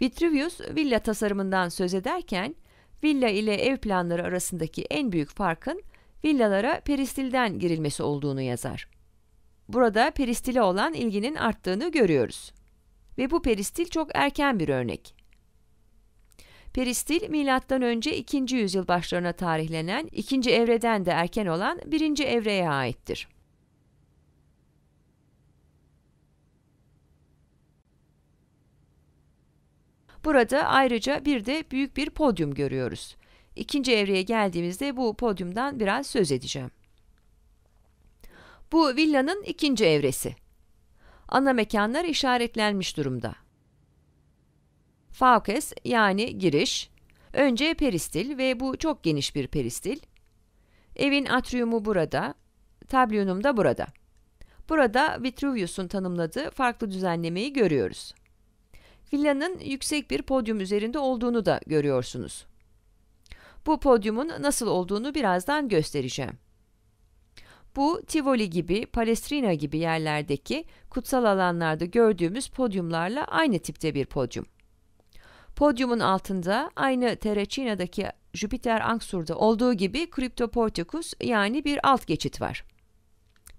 Speaker 1: Vitruvius villa tasarımından söz ederken, villa ile ev planları arasındaki en büyük farkın villalara peristilden girilmesi olduğunu yazar. Burada peristile olan ilginin arttığını görüyoruz. Ve bu peristil çok erken bir örnek. Peristil milattan önce 2. yüzyıl başlarına tarihlenen 2. evreden de erken olan 1. evreye aittir. Burada ayrıca bir de büyük bir podyum görüyoruz ikinci evreye geldiğimizde bu podyumdan biraz söz edeceğim. Bu villanın ikinci evresi. Ana mekanlar işaretlenmiş durumda. Faukes yani giriş, önce peristil ve bu çok geniş bir peristil. Evin atriumu burada, tablyonum da burada. Burada Vitruvius'un tanımladığı farklı düzenlemeyi görüyoruz. Villanın yüksek bir podyum üzerinde olduğunu da görüyorsunuz. Bu podyumun nasıl olduğunu birazdan göstereceğim. Bu Tivoli gibi, Palestrina gibi yerlerdeki kutsal alanlarda gördüğümüz podyumlarla aynı tipte bir podyum. Podyumun altında aynı Terracina'daki Jüpiter Anksur'da olduğu gibi Cryptoporticus yani bir alt geçit var.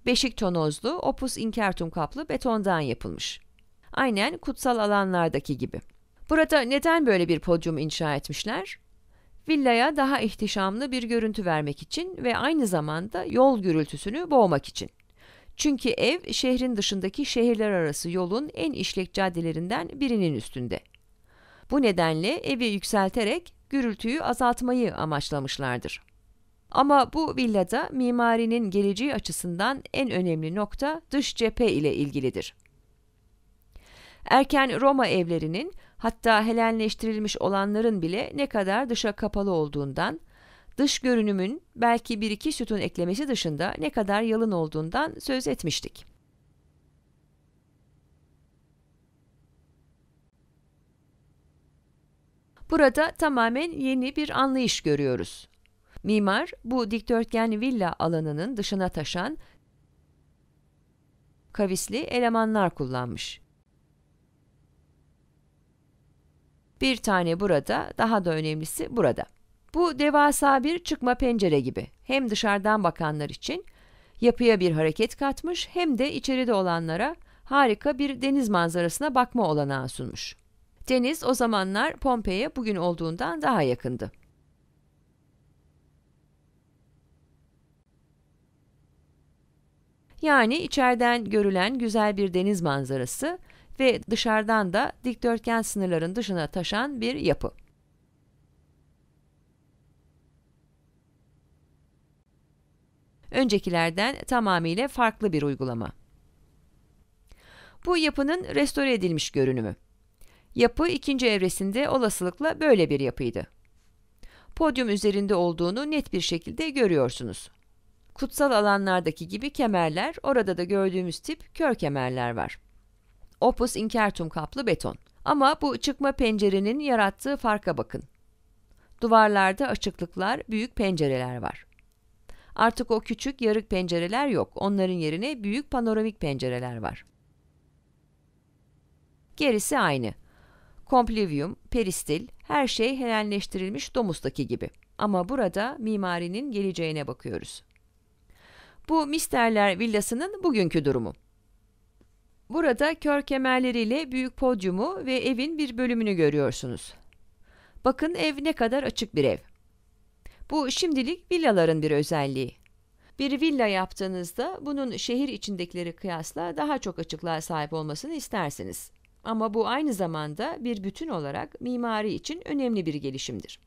Speaker 1: Beşik tonozlu, opus inkertum kaplı betondan yapılmış. Aynen kutsal alanlardaki gibi. Burada neden böyle bir podyum inşa etmişler? Villaya daha ihtişamlı bir görüntü vermek için ve aynı zamanda yol gürültüsünü boğmak için. Çünkü ev şehrin dışındaki şehirler arası yolun en işlek caddelerinden birinin üstünde. Bu nedenle evi yükselterek gürültüyü azaltmayı amaçlamışlardır. Ama bu villada mimarinin geleceği açısından en önemli nokta dış cephe ile ilgilidir. Erken Roma evlerinin hatta helenleştirilmiş olanların bile ne kadar dışa kapalı olduğundan, dış görünümün belki bir iki sütun eklemesi dışında ne kadar yalın olduğundan söz etmiştik. Burada tamamen yeni bir anlayış görüyoruz. Mimar, bu dikdörtgen villa alanının dışına taşan kavisli elemanlar kullanmış. Bir tane burada, daha da önemlisi burada. Bu devasa bir çıkma pencere gibi. Hem dışarıdan bakanlar için yapıya bir hareket katmış hem de içeride olanlara harika bir deniz manzarasına bakma olanağı sunmuş. Deniz o zamanlar Pompei'ye bugün olduğundan daha yakındı. Yani içeriden görülen güzel bir deniz manzarası ve dışarıdan da dikdörtgen sınırların dışına taşan bir yapı. Öncekilerden tamamıyla farklı bir uygulama. Bu yapının restore edilmiş görünümü. Yapı ikinci evresinde olasılıkla böyle bir yapıydı. Podyum üzerinde olduğunu net bir şekilde görüyorsunuz. Kutsal alanlardaki gibi kemerler, orada da gördüğümüz tip kör kemerler var opus incertum kaplı beton. Ama bu çıkma pencerenin yarattığı farka bakın. Duvarlarda açıklıklar, büyük pencereler var. Artık o küçük yarık pencereler yok. Onların yerine büyük panoramik pencereler var. Gerisi aynı. Komplivium, peristil, her şey helenleştirilmiş domustaki gibi. Ama burada mimarinin geleceğine bakıyoruz. Bu Misterler villasının bugünkü durumu. Burada kör kemerleriyle büyük podyumu ve evin bir bölümünü görüyorsunuz. Bakın ev ne kadar açık bir ev. Bu şimdilik villaların bir özelliği. Bir villa yaptığınızda bunun şehir içindekileri kıyasla daha çok açıklığa sahip olmasını istersiniz. Ama bu aynı zamanda bir bütün olarak mimari için önemli bir gelişimdir.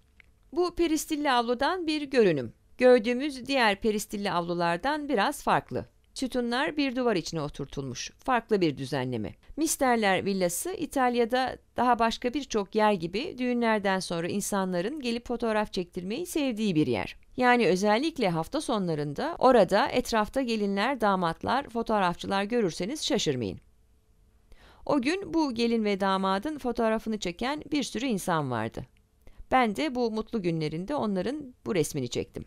Speaker 1: Bu peristilli avludan bir görünüm. Gördüğümüz diğer peristilli avlulardan biraz farklı. Sütunlar bir duvar içine oturtulmuş. Farklı bir düzenleme. Misterler villası İtalya'da daha başka birçok yer gibi düğünlerden sonra insanların gelip fotoğraf çektirmeyi sevdiği bir yer. Yani özellikle hafta sonlarında orada etrafta gelinler, damatlar, fotoğrafçılar görürseniz şaşırmayın. O gün bu gelin ve damadın fotoğrafını çeken bir sürü insan vardı. Ben de bu mutlu günlerinde onların bu resmini çektim.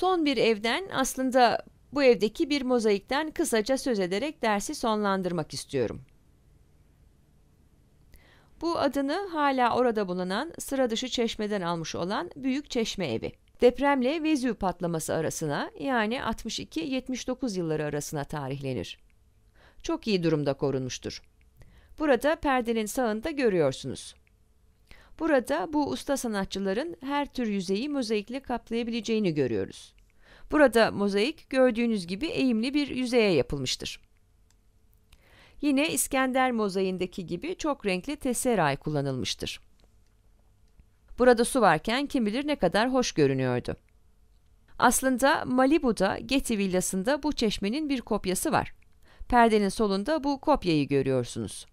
Speaker 1: son bir evden aslında bu evdeki bir mozaikten kısaca söz ederek dersi sonlandırmak istiyorum. Bu adını hala orada bulunan sıra dışı çeşmeden almış olan Büyük Çeşme Evi. Depremle Vezüv patlaması arasına yani 62-79 yılları arasına tarihlenir. Çok iyi durumda korunmuştur. Burada perdenin sağında görüyorsunuz. Burada bu usta sanatçıların her tür yüzeyi mozaikle kaplayabileceğini görüyoruz. Burada mozaik gördüğünüz gibi eğimli bir yüzeye yapılmıştır. Yine İskender mozaiğindeki gibi çok renkli teseray kullanılmıştır. Burada su varken kim bilir ne kadar hoş görünüyordu. Aslında Malibu'da Getty villasında bu çeşmenin bir kopyası var. Perdenin solunda bu kopyayı görüyorsunuz.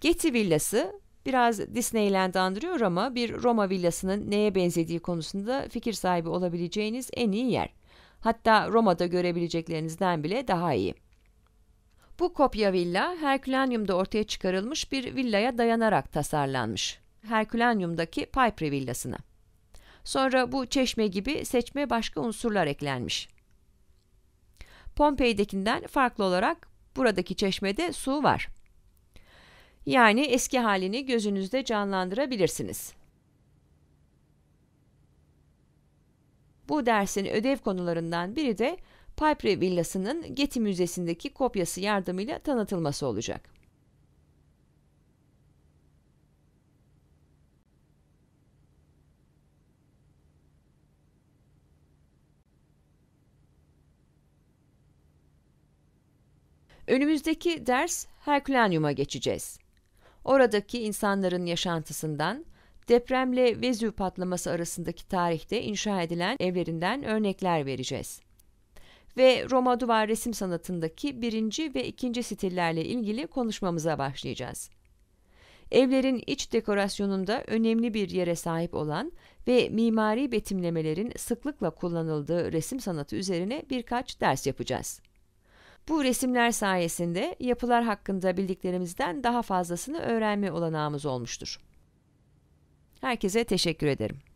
Speaker 1: Getty villası Biraz Disneyland andırıyor ama bir Roma villasının neye benzediği konusunda fikir sahibi olabileceğiniz en iyi yer. Hatta Roma'da görebileceklerinizden bile daha iyi. Bu kopya villa Herkülanyum'da ortaya çıkarılmış bir villaya dayanarak tasarlanmış. Herkülanyum'daki Piper villasına. Sonra bu çeşme gibi seçme başka unsurlar eklenmiş. Pompei'dekinden farklı olarak buradaki çeşmede su var. Yani eski halini gözünüzde canlandırabilirsiniz. Bu dersin ödev konularından biri de Piper Villası'nın Getty Müzesi'ndeki kopyası yardımıyla tanıtılması olacak. Önümüzdeki ders Herkülanyum'a geçeceğiz. Oradaki insanların yaşantısından, depremle Vezüv patlaması arasındaki tarihte inşa edilen evlerinden örnekler vereceğiz. Ve Roma duvar resim sanatındaki birinci ve ikinci stillerle ilgili konuşmamıza başlayacağız. Evlerin iç dekorasyonunda önemli bir yere sahip olan ve mimari betimlemelerin sıklıkla kullanıldığı resim sanatı üzerine birkaç ders yapacağız. Bu resimler sayesinde yapılar hakkında bildiklerimizden daha fazlasını öğrenme olanağımız olmuştur. Herkese teşekkür ederim.